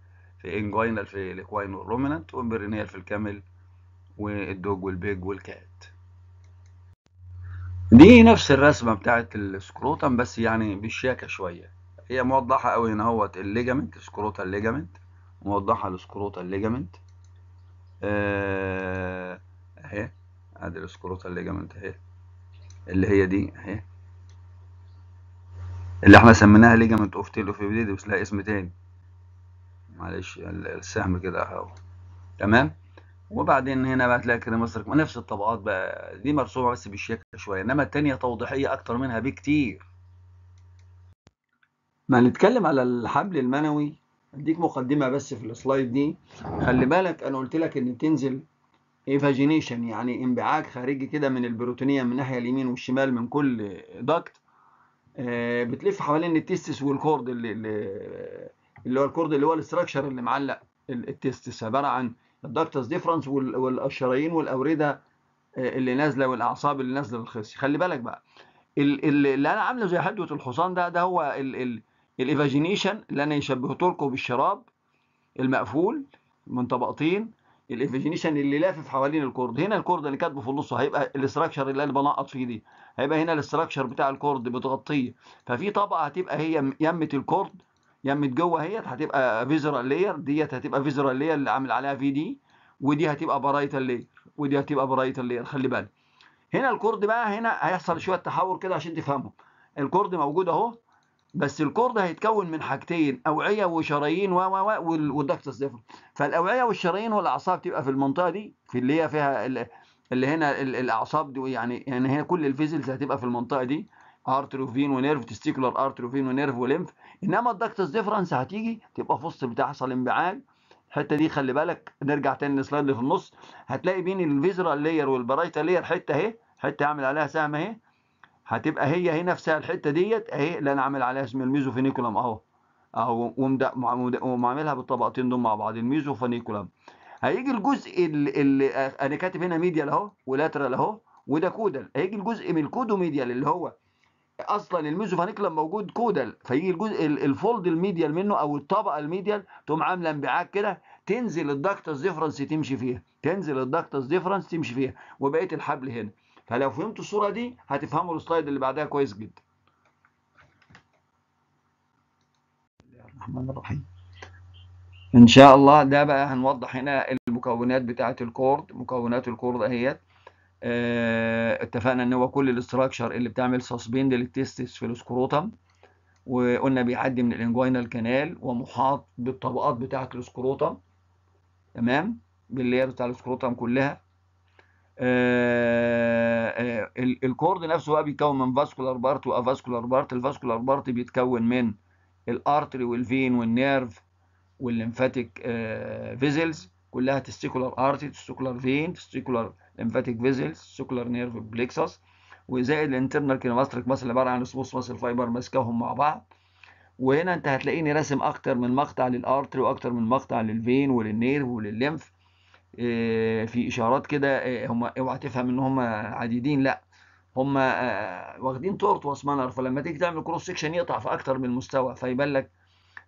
في انجوينال في الاكواين والرومينانت وبرينيال في الكامل والدوج والبيج والكات دي نفس الرسمه بتاعت السكروتم بس يعني بالشياكه شويه هي موضحه قوي هنا اهوت الليجامنت سكروتال ليجامنت موضحه السكروتال ليجامنت آه، اهي ادي اللي ليجامنت اهي اللي هي دي اهي اللي احنا سميناها ليجامنت اوف تيلوفيبيدي بس لها اسم تاني معلش السهم كده اهو تمام وبعدين هنا بقى تلاقي كريمستريك نفس الطبقات بقى دي مرسومه بس بالشكل شويه انما الثانيه توضيحيه اكتر منها بكتير ما نتكلم على الحبل المنوي اديك مقدمه بس في السلايد دي خلي بالك انا قلت لك ان تنزل ايفاجينيشن يعني انبعاج خارجي كده من البروتينيه من الناحيه اليمين والشمال من كل داكت آه، بتلف حوالين التستس والكورد اللي, اللي هو الكورد اللي هو الاستراكشر اللي معلق التستس عباره عن الداكتس ديفرنس والشرايين والاورده آه، اللي نازله والاعصاب اللي نازله للخصي خلي بالك بقى اللي انا عامله زي حدوه الحصان ده ده هو ال ال الايفاجينيشن اللي انا شبهته لكم بالشراب المقفول من طبقتين الايفاجينيشن اللي لافف حوالين الكورد هنا الكورد اللي كاتبه في النص هيبقى الاستراكشر اللي انا بنقط فيه دي هيبقى هنا الاستراكشر بتاع الكورد بتغطيه ففي طبقه هتبقى هي يمه الكورد يمت جوه اهيت هتبقى فيزرال لاير ديت هتبقى فيزرال لاير اللي عامل عليها في دي ودي هتبقى برايتال لاير ودي هتبقى برايتال لاير خلي بالك هنا الكورد بقى هنا هيحصل شويه تحول كده عشان تفهمه الكورد موجود اهو بس الكور ده هيتكون من حاجتين اوعيه وشرايين و و والضغط صفر فالاوعيه والشرايين والاعصاب تبقى في المنطقه دي في اللي هي فيها اللي هنا الاعصاب دي يعني يعني هنا كل الفيزلز هتبقى في المنطقه دي ارتروفين ونيرف تستيكولار ارتروفين ونيرف وليمف انما الدكتس ديفرنس هتيجي تبقى في وسط بتحصل انبعاج الحته دي خلي بالك نرجع تاني للسلايد اللي في النص هتلاقي بين الفيزرال لاير والبرايتال لاير حته اهي حته اعمل عليها سهم اهي هتبقى هي هي نفسها الحته ديت اهي اللي انا عامل عليها اسم الميزوفينيكولم اهو اهو ومعاملها بالطبقتين دول مع بعض الميزوفينيكولم هيجي الجزء اللي, اللي انا كاتب هنا ميديال اهو ولاترال اهو وده كودل هيجي الجزء من الكودو الكودوميديال اللي هو اصلا الميزوفينيكولم موجود كودل فيجي الجزء الفولد الميديال منه او الطبقه الميديال تقوم عامله انبعاك كده تنزل الدكتس ديفرنس تمشي فيها تنزل الدكتس ديفرنس تمشي فيها وبقيه الحبل هنا فلو فهمتوا الصورة دي هتفهموا السلايد اللي بعدها كويس جدا الرحمن الرحيم ان شاء الله ده بقى هنوضح هنا المكونات بتاعه الكورد مكونات الكورد اهيت اه اتفقنا ان هو كل الاستراكشر اللي بتعمل سسبند للتستس في الاسكروتم وقلنا بيعدي من الانجوينال كانال ومحاط بالطبقات بتاعه الاسكروتم تمام باللير بتاع الاسكروتم كلها آه، آه، الكورد نفسه بقى بيتكون من فاسكولار بارت وافاسكولار بارت الفاسكولار بارت بيتكون من الارتري والفين والنيرف والليمفاتيك فيزلز كلها تستيكولار ارتري تستيكولار فين تستيكولار ليمفاتيك فيزلز تستيكولار نيرف بليكسس وزائد الانترنال كينوماستريك مثلا عباره عن سموث ماسل فايبر ماسكاهم مع بعض وهنا انت هتلاقيني راسم اكتر من مقطع للارتري واكتر من مقطع للفين وللنيرف وللليمف آه، في اشارات كده آه، هم اوعى تفهم ان هم عديدين لا هم آه، واخدين تورت واسمنر فلما تيجي تعمل كروس سكشن يقطع في اكتر من مستوى فيبان لك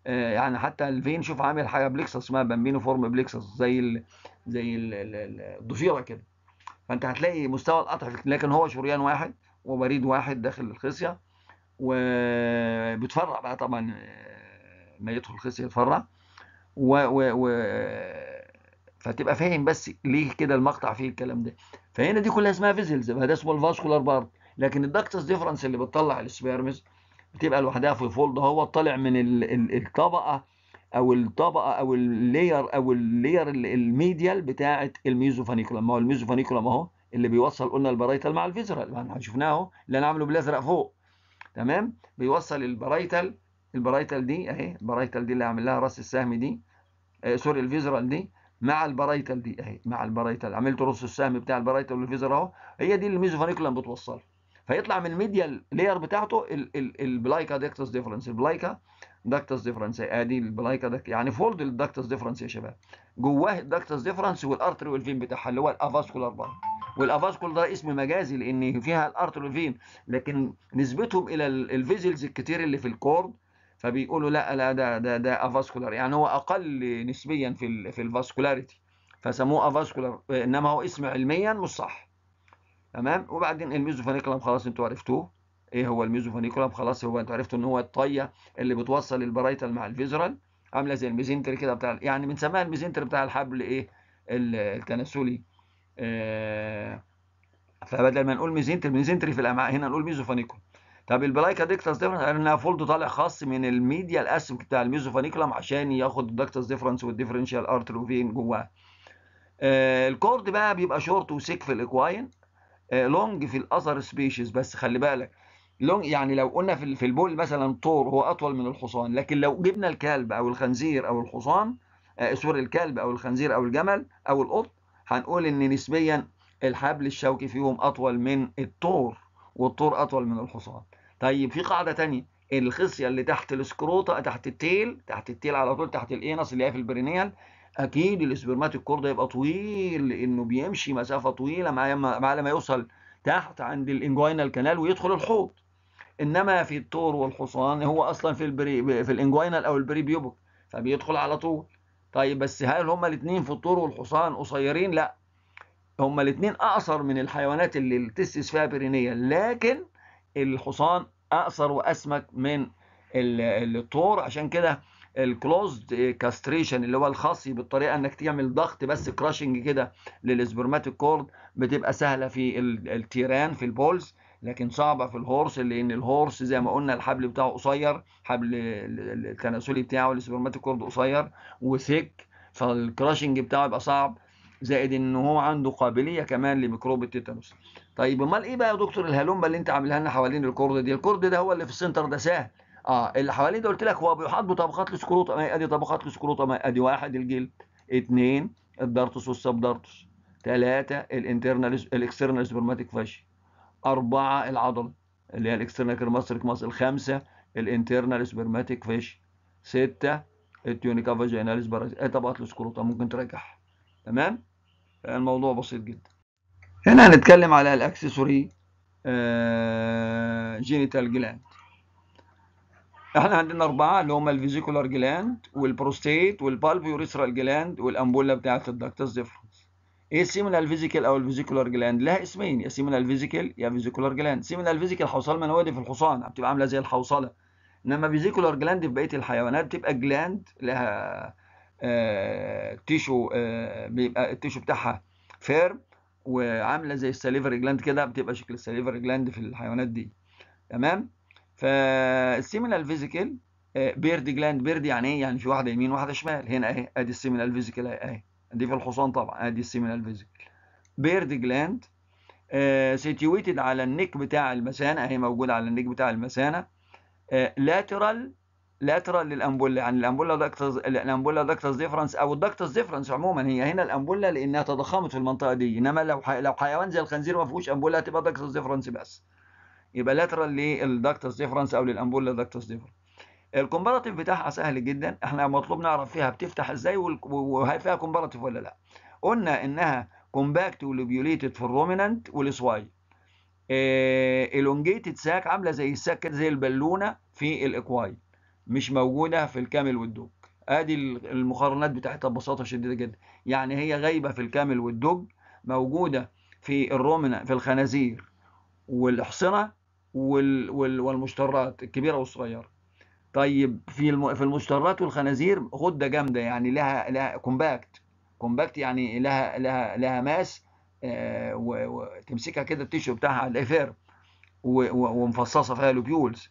يعني حتى الفين شوف عامل حاجه بليكسس اسمها بامبينو فورم بليكسس زي الـ زي الضفيره كده فانت هتلاقي مستوى القطع لكن هو شريان واحد وبريد واحد داخل الخصيه وبتفرع بقى طبعا ما يدخل الخصيه يتفرع و, و, و فتبقى فاهم بس ليه كده المقطع فيه الكلام ده فهنا دي كلها اسمها فيزلز يبقى ده اسمه الفاسكولار بارت لكن الدكتس ديفرنس اللي بتطلع السبيرمز بتبقى لوحدها في فولد هو طالع من الطبقه او الطبقه او اللاير او اللاير الميديال بتاعه الميزوفانيكولم ما هو الميزوفانيكولم اهو اللي بيوصل قلنا البرايتال مع الفيزرال احنا شفناه اهو اللي انا عامله بالازرق فوق تمام بيوصل البرايتال البرايتال دي اهي البرايتال دي اللي عامل لها راس السهم دي آه سوري الفيزرال دي مع البريتال دي اهي مع البريتال عملت رص السهم بتاع البريتال والفيزر اهو هي دي اللي الميزوفانيكولم بتوصل فيطلع من الميديال لاير بتاعته البلايكا داكتس ديفرنس البلايكا داكتس ديفرنس ادي البلايكا يعني فولد الداكتس ديفرنس يا شباب جواه الداكتس ديفرنس والارتري والفين بتاعها اللي هو الافاسكولار بار والافاسكول ده اسم مجازي لان فيها الارتري والفين لكن نسبتهم الى الفيزلز الكتير اللي في الكورد فبيقولوا لا لا ده ده ده افاسكولار يعني هو اقل نسبيا في في الفاسكولاريتي فسموه افاسكولار انما هو اسم علميا مش صح تمام وبعدين الميزوفانيكولم خلاص انتوا عرفتوه ايه هو الميزوفانيكولم خلاص هو انتوا عرفتوا ان هو الطيه اللي بتوصل البرايتال مع الفيزرال عامله زي الميزنتر كده بتاع يعني بنسميها الميزنتر بتاع الحبل ايه التناسلي آه فبدل ما نقول ميزنتر ميزنتري في الامعاء هنا نقول ميزوفانيكولم طب البلايكا ديكتاس ديفرنس لانها فولد طالع خاص من الميديا الاسم بتاع الميزوفانيكلم عشان ياخد الدكتاس ديفرنس والديفرنشال ارتروفين جواها الكورد بقى بيبقى شورت وسيك في الاكواين لونج آه، في الاذر سبيشيز بس خلي بالك لونج يعني لو قلنا في البول مثلا طور هو اطول من الحصان لكن لو جبنا الكلب او الخنزير او الحصان سوري آه، الكلب او الخنزير او الجمل او القط هنقول ان نسبيا الحبل الشوكي فيهم اطول من الطور والطور اطول من الحصان طيب في قاعدة تانية الخصية اللي تحت السكروتا تحت التيل تحت التيل على طول تحت الانس اللي هي في البرينيال اكيد الاسبرماتيك كورد هيبقى طويل لانه بيمشي مسافة طويلة مع ما يوصل تحت عند الانجوينال كانال ويدخل الحوض انما في الثور والحصان هو اصلا في البري في الانجوينال او البري فبيدخل على طول طيب بس هل هما الاثنين في الثور والحصان قصيرين لا هما الاثنين اقصر من الحيوانات اللي التستس فيها برينيه لكن الحصان اقصر واسمك من الطور عشان كده الكلوزد كاستريشن اللي هو الخاصي بالطريقه انك تعمل ضغط بس كراشنج كده للسبرماتيك كورد بتبقى سهله في التيران في البولز لكن صعبه في الهورس لان الهورس زي ما قلنا الحبل بتاعه قصير حبل التناسلي بتاعه السبرماتيك كورد قصير وثيك فالكراشنج بتاعه يبقى صعب زائد ان هو عنده قابليه كمان لميكروب التيتانوس طيب امال ايه بقى يا دكتور الهالومبا اللي انت عاملها لنا حوالين الكرد دي الكرد ده هو اللي في السنتر ده سهل اه اللي حواليه ده قلت لك هو بيحاط بطبقات السكروطه ادي طبقات السكروطه ادي واحد الجلد اثنين والسب والسبدارتس ثلاثة الانترنال الاكسترنال سبرماتيك فاشي أربعة العضلة اللي هي الاكسترنال كرماستريك ماسل خمسة الانترنال سبرماتيك فاشي ستة التيونيكا فاجيناليس برازيل آه، طبقات السكروت آه، ممكن ترجعها تمام الموضوع بسيط جدا هنا هنتكلم على الاكسسوري جينيتال آه، جلاند احنا عندنا اربعه اللي هم الفيزيكولار جلاند والبروستيت والبالفيوريسرال جلاند والامبولا بتاعه الدكتس ديفرنس ايه سيمينال فيزيكال او الفيزيكولار جلاند لها اسمين يا سيمينال فيزيكال يا فيزيكولار جلاند سيمينال فيزيكال حوصله منوده في الحصان بتبقى عامله زي الحوصله انما فيزيكولار جلاند في بقيه الحيوانات بتبقى جلاند لها آه تيشو آه بيبقى التيشو بتاعها فيرم وعامله زي السليفري جلاند كده بتبقى شكل السليفري جلاند في الحيوانات دي تمام فالسيمينال آه، فيزيكال بيرد جلاند بيرد يعني ايه يعني في واحده يمين واحده شمال هنا اهي ادي السيمينال فيزيكال اهي دي في الحصان طبعا ادي السيمينال فيزيكال بيرد جلاند سيتويتد آه، على النك بتاع المثانه اهي موجوده على النك بتاع المثانه لاترال آه، لاترال للامبولا يعني الامبولا داكتز الامبولا داكتز ديفرنس أو الداكتز ديفرنس عموما هي هنا الامبولا لأنها تضخمت في المنطقة دي إنما لو ح... لو حيوان زي الخنزير ما فيهوش امبولا تبقى داكتز ديفرنس بس يبقى لاترال للداكتز ديفرنس أو للامبولا داكتز ديفرنس الكومباراتيف بتاعها سهل جدا احنا مطلوب نعرف فيها بتفتح ازاي وهي فيها كومباراتيف ولا لا قلنا انها كومباكت ولوبيوليتد في الرومينانت والسواي إيه... الونجيتد ساك عامله زي الساك زي البالونه في الاكواي مش موجودة في الكامل والدوج ادي المقارنات بتاعتها ببساطة شديدة جدا يعني هي غايبة في الكامل والدوج موجودة في الرومنا في الخنازير والأحصنة وال والمشترات الكبيرة والصغيرة طيب في الم... في المشترات والخنازير غده جامده يعني لها لها كومباكت كومباكت يعني لها لها لها ماس آه وتمسكها كده التيشو بتاعها الايفير الافير ومفصصه فيها لوبيولز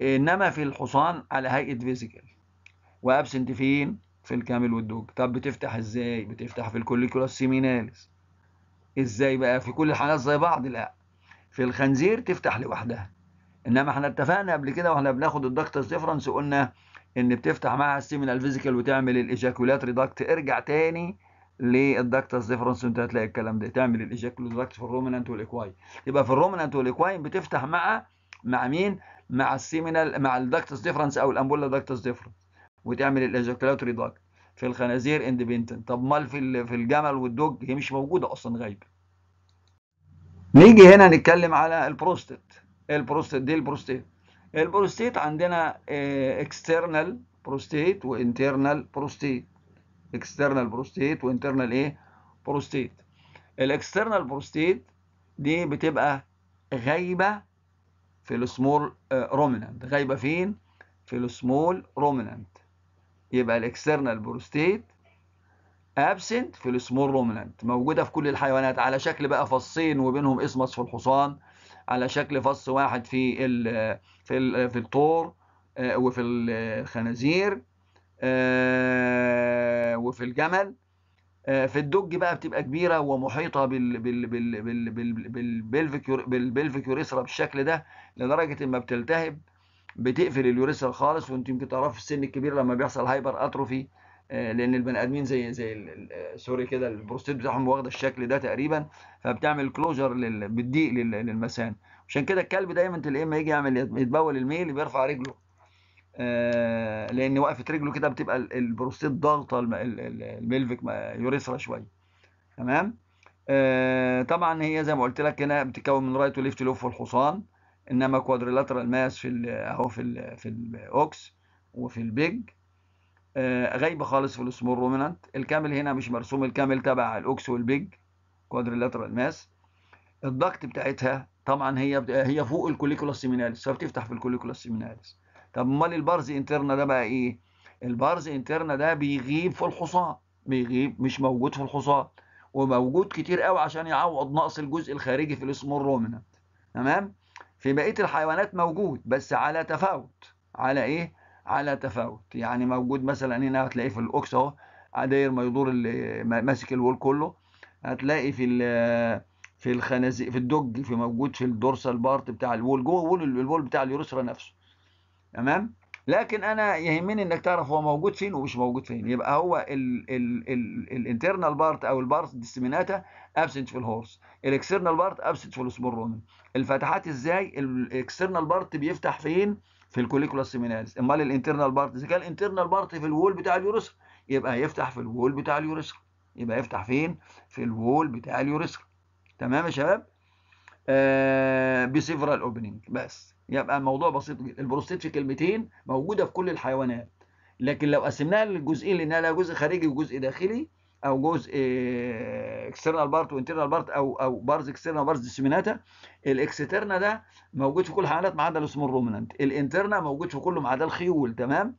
انما في الحصان على هيئه فيزيكال وابسنت فين في الكامل والدوج طب بتفتح ازاي بتفتح في الكوليكولاس سيميناليس ازاي بقى في كل الحالات زي بعض لا في الخنزير تفتح لوحدها انما احنا اتفقنا قبل كده واحنا بناخد الدكتورز ديفرنس قلنا ان بتفتح معاها السيمينال فيزيكال وتعمل الايجاكولات ريدكت ارجع تاني للدكتورز ديفرنس انت هتلاقي الكلام ده تعمل الايجاكولات في الرومنانت والاكواين يبقى في الرومنانت والاكواين بتفتح مع مع مين مع السيمينال مع الداكتس ديفرنس او الامبولا داكتس ديفرنس وتعمل الاجاكولاتوري داكت في الخنازير اندبنتنت طب امال في في الجمل والدوج هي مش موجوده اصلا غايبه نيجي هنا نتكلم على البروستيت البروستيت دي البروستيت البروستيت عندنا اكسترنال بروستيت وانترنال بروستيت اكسترنال بروستيت وانترنال ايه بروستيت الاكسترنال بروستيت دي بتبقى غايبه في السمول رومينانت آه، غايبه فين في السمول رومينانت يبقى الاكسترنال بروستيت ابسنت في السمول رومينانت موجوده في كل الحيوانات على شكل بقى فصين وبينهم اسمص في الحصان على شكل فص واحد في ال في ال في الطور آه، وفي الخنازير آه، وفي الجمل آه، في الدج بقى بتبقى كبيره ومحيطه بال بال بال بال بال بالبلفيكور بالبلفيك يوريثرا بالشكل ده لدرجه ما بتلتهب بتقفل اليوريثرا خالص وانت يمكن تعرفوا في السن الكبير لما بيحصل هايبر اتروفي آه، لان البني ادمين زي زي آه، سوري كده البروستيت بتاعهم واخده الشكل ده تقريبا فبتعمل كلوجر لل... بالضيق للمثانه عشان كده الكلب دايما تلاقيه لما يجي يعمل يتبول الميل بيرفع رجله آه، لان وقفه رجله كده بتبقى البروستيت ضاغطه الملفك يوريثرا شويه تمام آه، طبعا هي زي ما قلت لك هنا بتتكون من رايت وليفت لوف والحصان انما كوادريلاترال ماس في اهو في الـ في الاوكس وفي البيج آه، غايبه خالص في السمول رومينانت الكامل هنا مش مرسوم الكامل تبع الاوكس والبيج كوادريلاترال ماس الضغط بتاعتها طبعا هي هي فوق الكوليكولا سيمينالس فبتفتح في الكوليكولا سيمينالس طب امال البارز انترنا ده بقى ايه البارز انترنا ده بيغيب في الحصان بيغيب مش موجود في الحصان وموجود كتير قوي عشان يعوض نقص الجزء الخارجي في الاسمرومنت تمام في بقيه الحيوانات موجود بس على تفاوت على ايه على تفاوت يعني موجود مثلا هنا هتلاقيه في الاوكس اهو داير ما يدور ماسك الول كله هتلاقي في في الخنازير في الدج في موجود في الدورسال بارت بتاع الول جوه الول الول بتاع اليوريثرا نفسه تمام لكن انا يهمني انك تعرف هو موجود فين ومش موجود فين يبقى هو الانترنال بارت او البارت ديسيميناتا ابسنت في الهورس الاكسترنال بارت ابسنت في الاسبورون الفتحات ازاي الاكسترنال بارت بيفتح فين في الكوليكولا سيمينالز امال الانترنال بارت اذا كان الانترنال بارت في الوول بتاع اليوريثرا يبقى هيفتح في الوول بتاع اليوريثرا يبقى يفتح فين في الوول بتاع اليوريثرا تمام يا شباب آه بسيفرال اوبننج بس يبقى الموضوع بسيط جدا البروستيت في كلمتين موجوده في كل الحيوانات لكن لو قسمناها للجزئين لانها لها جزء خارجي وجزء داخلي او جزء اكسترنال بارت وانترنال بارت او او بارز اكسترنال بارز ديسيميناتا الاكسترنا ده موجود في كل الحيوانات ما عدا الاسم رومنانت الانترنا موجود في كله ما عدا الخيول تمام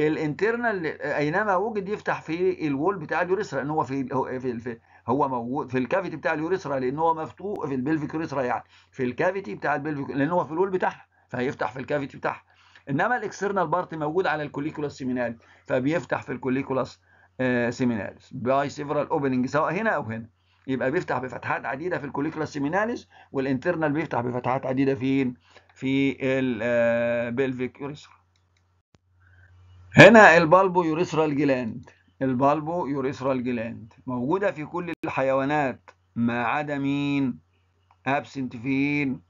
الانترنال اينما وجد يفتح في الول بتاع اليوريثرا لان هو في في, في هو موجود في الكافيتي بتاع اليوريثرا لان هو مفتوح في البلفيك يوريثرا يعني في الكافيتي بتاع البلفيك لان هو في الول بتاعها فهيفتح في الكافيتي بتاعها انما الاكسترنال بارت موجود على الكوليكولاس سيمينال فبيفتح في الكوليكولاس آه، سيمينالس باي سيفرال اوبننج سواء هنا او هنا يبقى بيفتح بفتحات عديده في الكوليكولاس سيمينالس والانترنال بيفتح بفتحات عديده فين في البلفيك آه، يوريثرا هنا البالبو يوريثرال جلاند البالبو يوريثرال جلاند موجوده في كل الحيوانات ما عدا مين ابسنت فين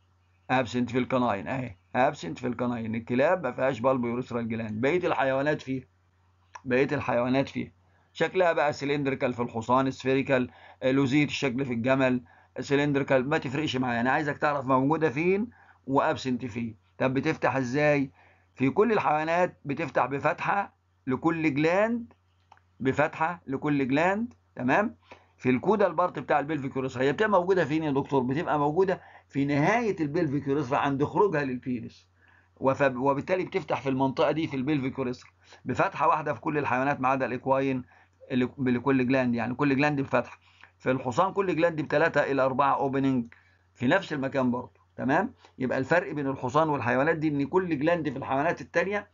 ابسنت في القناين اهي ابسنت في القناين يعني الكلاب ما فيهاش بالب يورثرال جلاند بقيه الحيوانات فيها بقيه الحيوانات فيها شكلها بقى سلندريكال في الحصان سفيريكال لوزيت الشكل في الجمل سلندريكال ما تفرقش معايا انا عايزك تعرف موجوده فين وابسنت فين طب بتفتح ازاي في كل الحيوانات بتفتح بفتحه لكل جلاند بفتحه لكل جلاند تمام في الكودا البارت بتاع البلفيك هي بتبقى موجوده فين يا دكتور بتبقى موجوده في نهاية البلفيك يوريثرا عند خروجها للبينس وبالتالي بتفتح في المنطقة دي في البلفيك يوريثرا بفتحة واحدة في كل الحيوانات ما عدا الإكواين لكل جلاند يعني كل جلاند بفتحة في الحصان كل جلاند بثلاثة إلى أربعة أوبننج في نفس المكان برضه تمام يبقى الفرق بين الحصان والحيوانات دي إن كل جلاند في الحيوانات التانية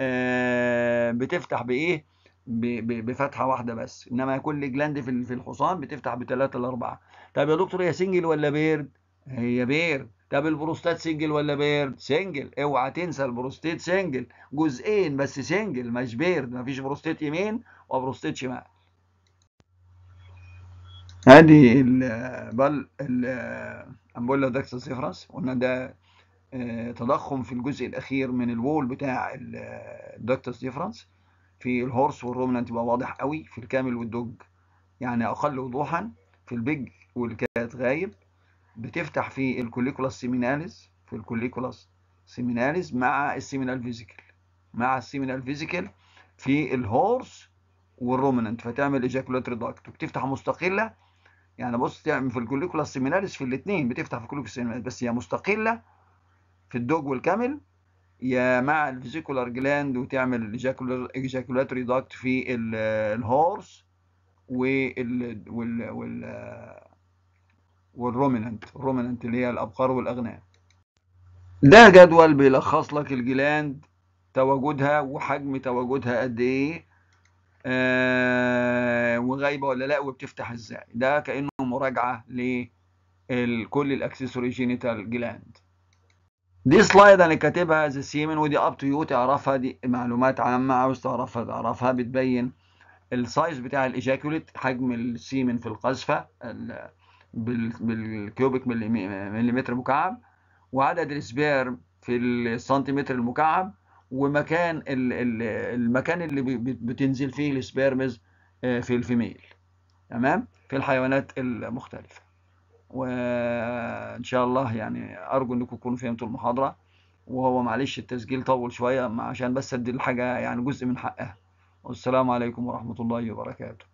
آه، بتفتح بإيه بفتحه واحده بس انما كل جلاند في الحصان بتفتح بثلاثه لاربعه طب يا دكتور هي سنجل ولا بيرد هي بير طب البروستات سنجل ولا بيرد سنجل اوعى تنسى البروستات سنجل جزئين بس سنجل مش بيرد مفيش بروستات يمين وبروستات شمال ادي بل الامبولا داكسا سيفرس قلنا ده آه، تضخم في الجزء الاخير من الوول بتاع الداكتس آه، ديفرنس في الهورس والرومنانت يبقى واضح قوي في الكامل والدوج يعني اقل وضوحا في البيج والكات غايب بتفتح في الكوليكولاس سيميناليس في الكوليكولاس سيميناليس مع السيمينال فيزيكال مع السيمينال فيزيكال في الهورس والرومننت فتعمل ايجاكولاتري داكت وبتفتح مستقله يعني بص تعمل في الكوليكولاس سيميناليس في الاثنين بتفتح في الكوليكولاس سيميناليس بس هي مستقله في الدوج والكامل يا مع الفيزيكولار جلاند وتعمل ايجاكولاتري داكت في الهورس وال وال, وال والرومننت الرومننت اللي هي الأبقار والأغنام ده جدول بيلخص لك الجلاند تواجدها وحجم تواجدها قد ايه آه وغايبه ولا لا وبتفتح ازاي ده كانه مراجعه لكل الاكسسوري جينيتال جلاند دي سلايد انا كاتبها ذا سيمن ودي اب تو يو تعرفها دي معلومات عامه عاوز تعرفها تعرفها بتبين السايز بتاع الايجاكوليت حجم السيمن في القذفه بالكيوبيك مليمتر مكعب وعدد السبير في السنتيمتر المكعب ومكان المكان اللي بتنزل فيه السبيرمز آه، في الفيميل تمام في الحيوانات المختلفه وان شاء الله يعني ارجو انكم تكونوا فهمتوا المحاضره وهو معلش التسجيل طول شويه عشان بس ادي الحاجه يعني جزء من حقها والسلام عليكم ورحمه الله وبركاته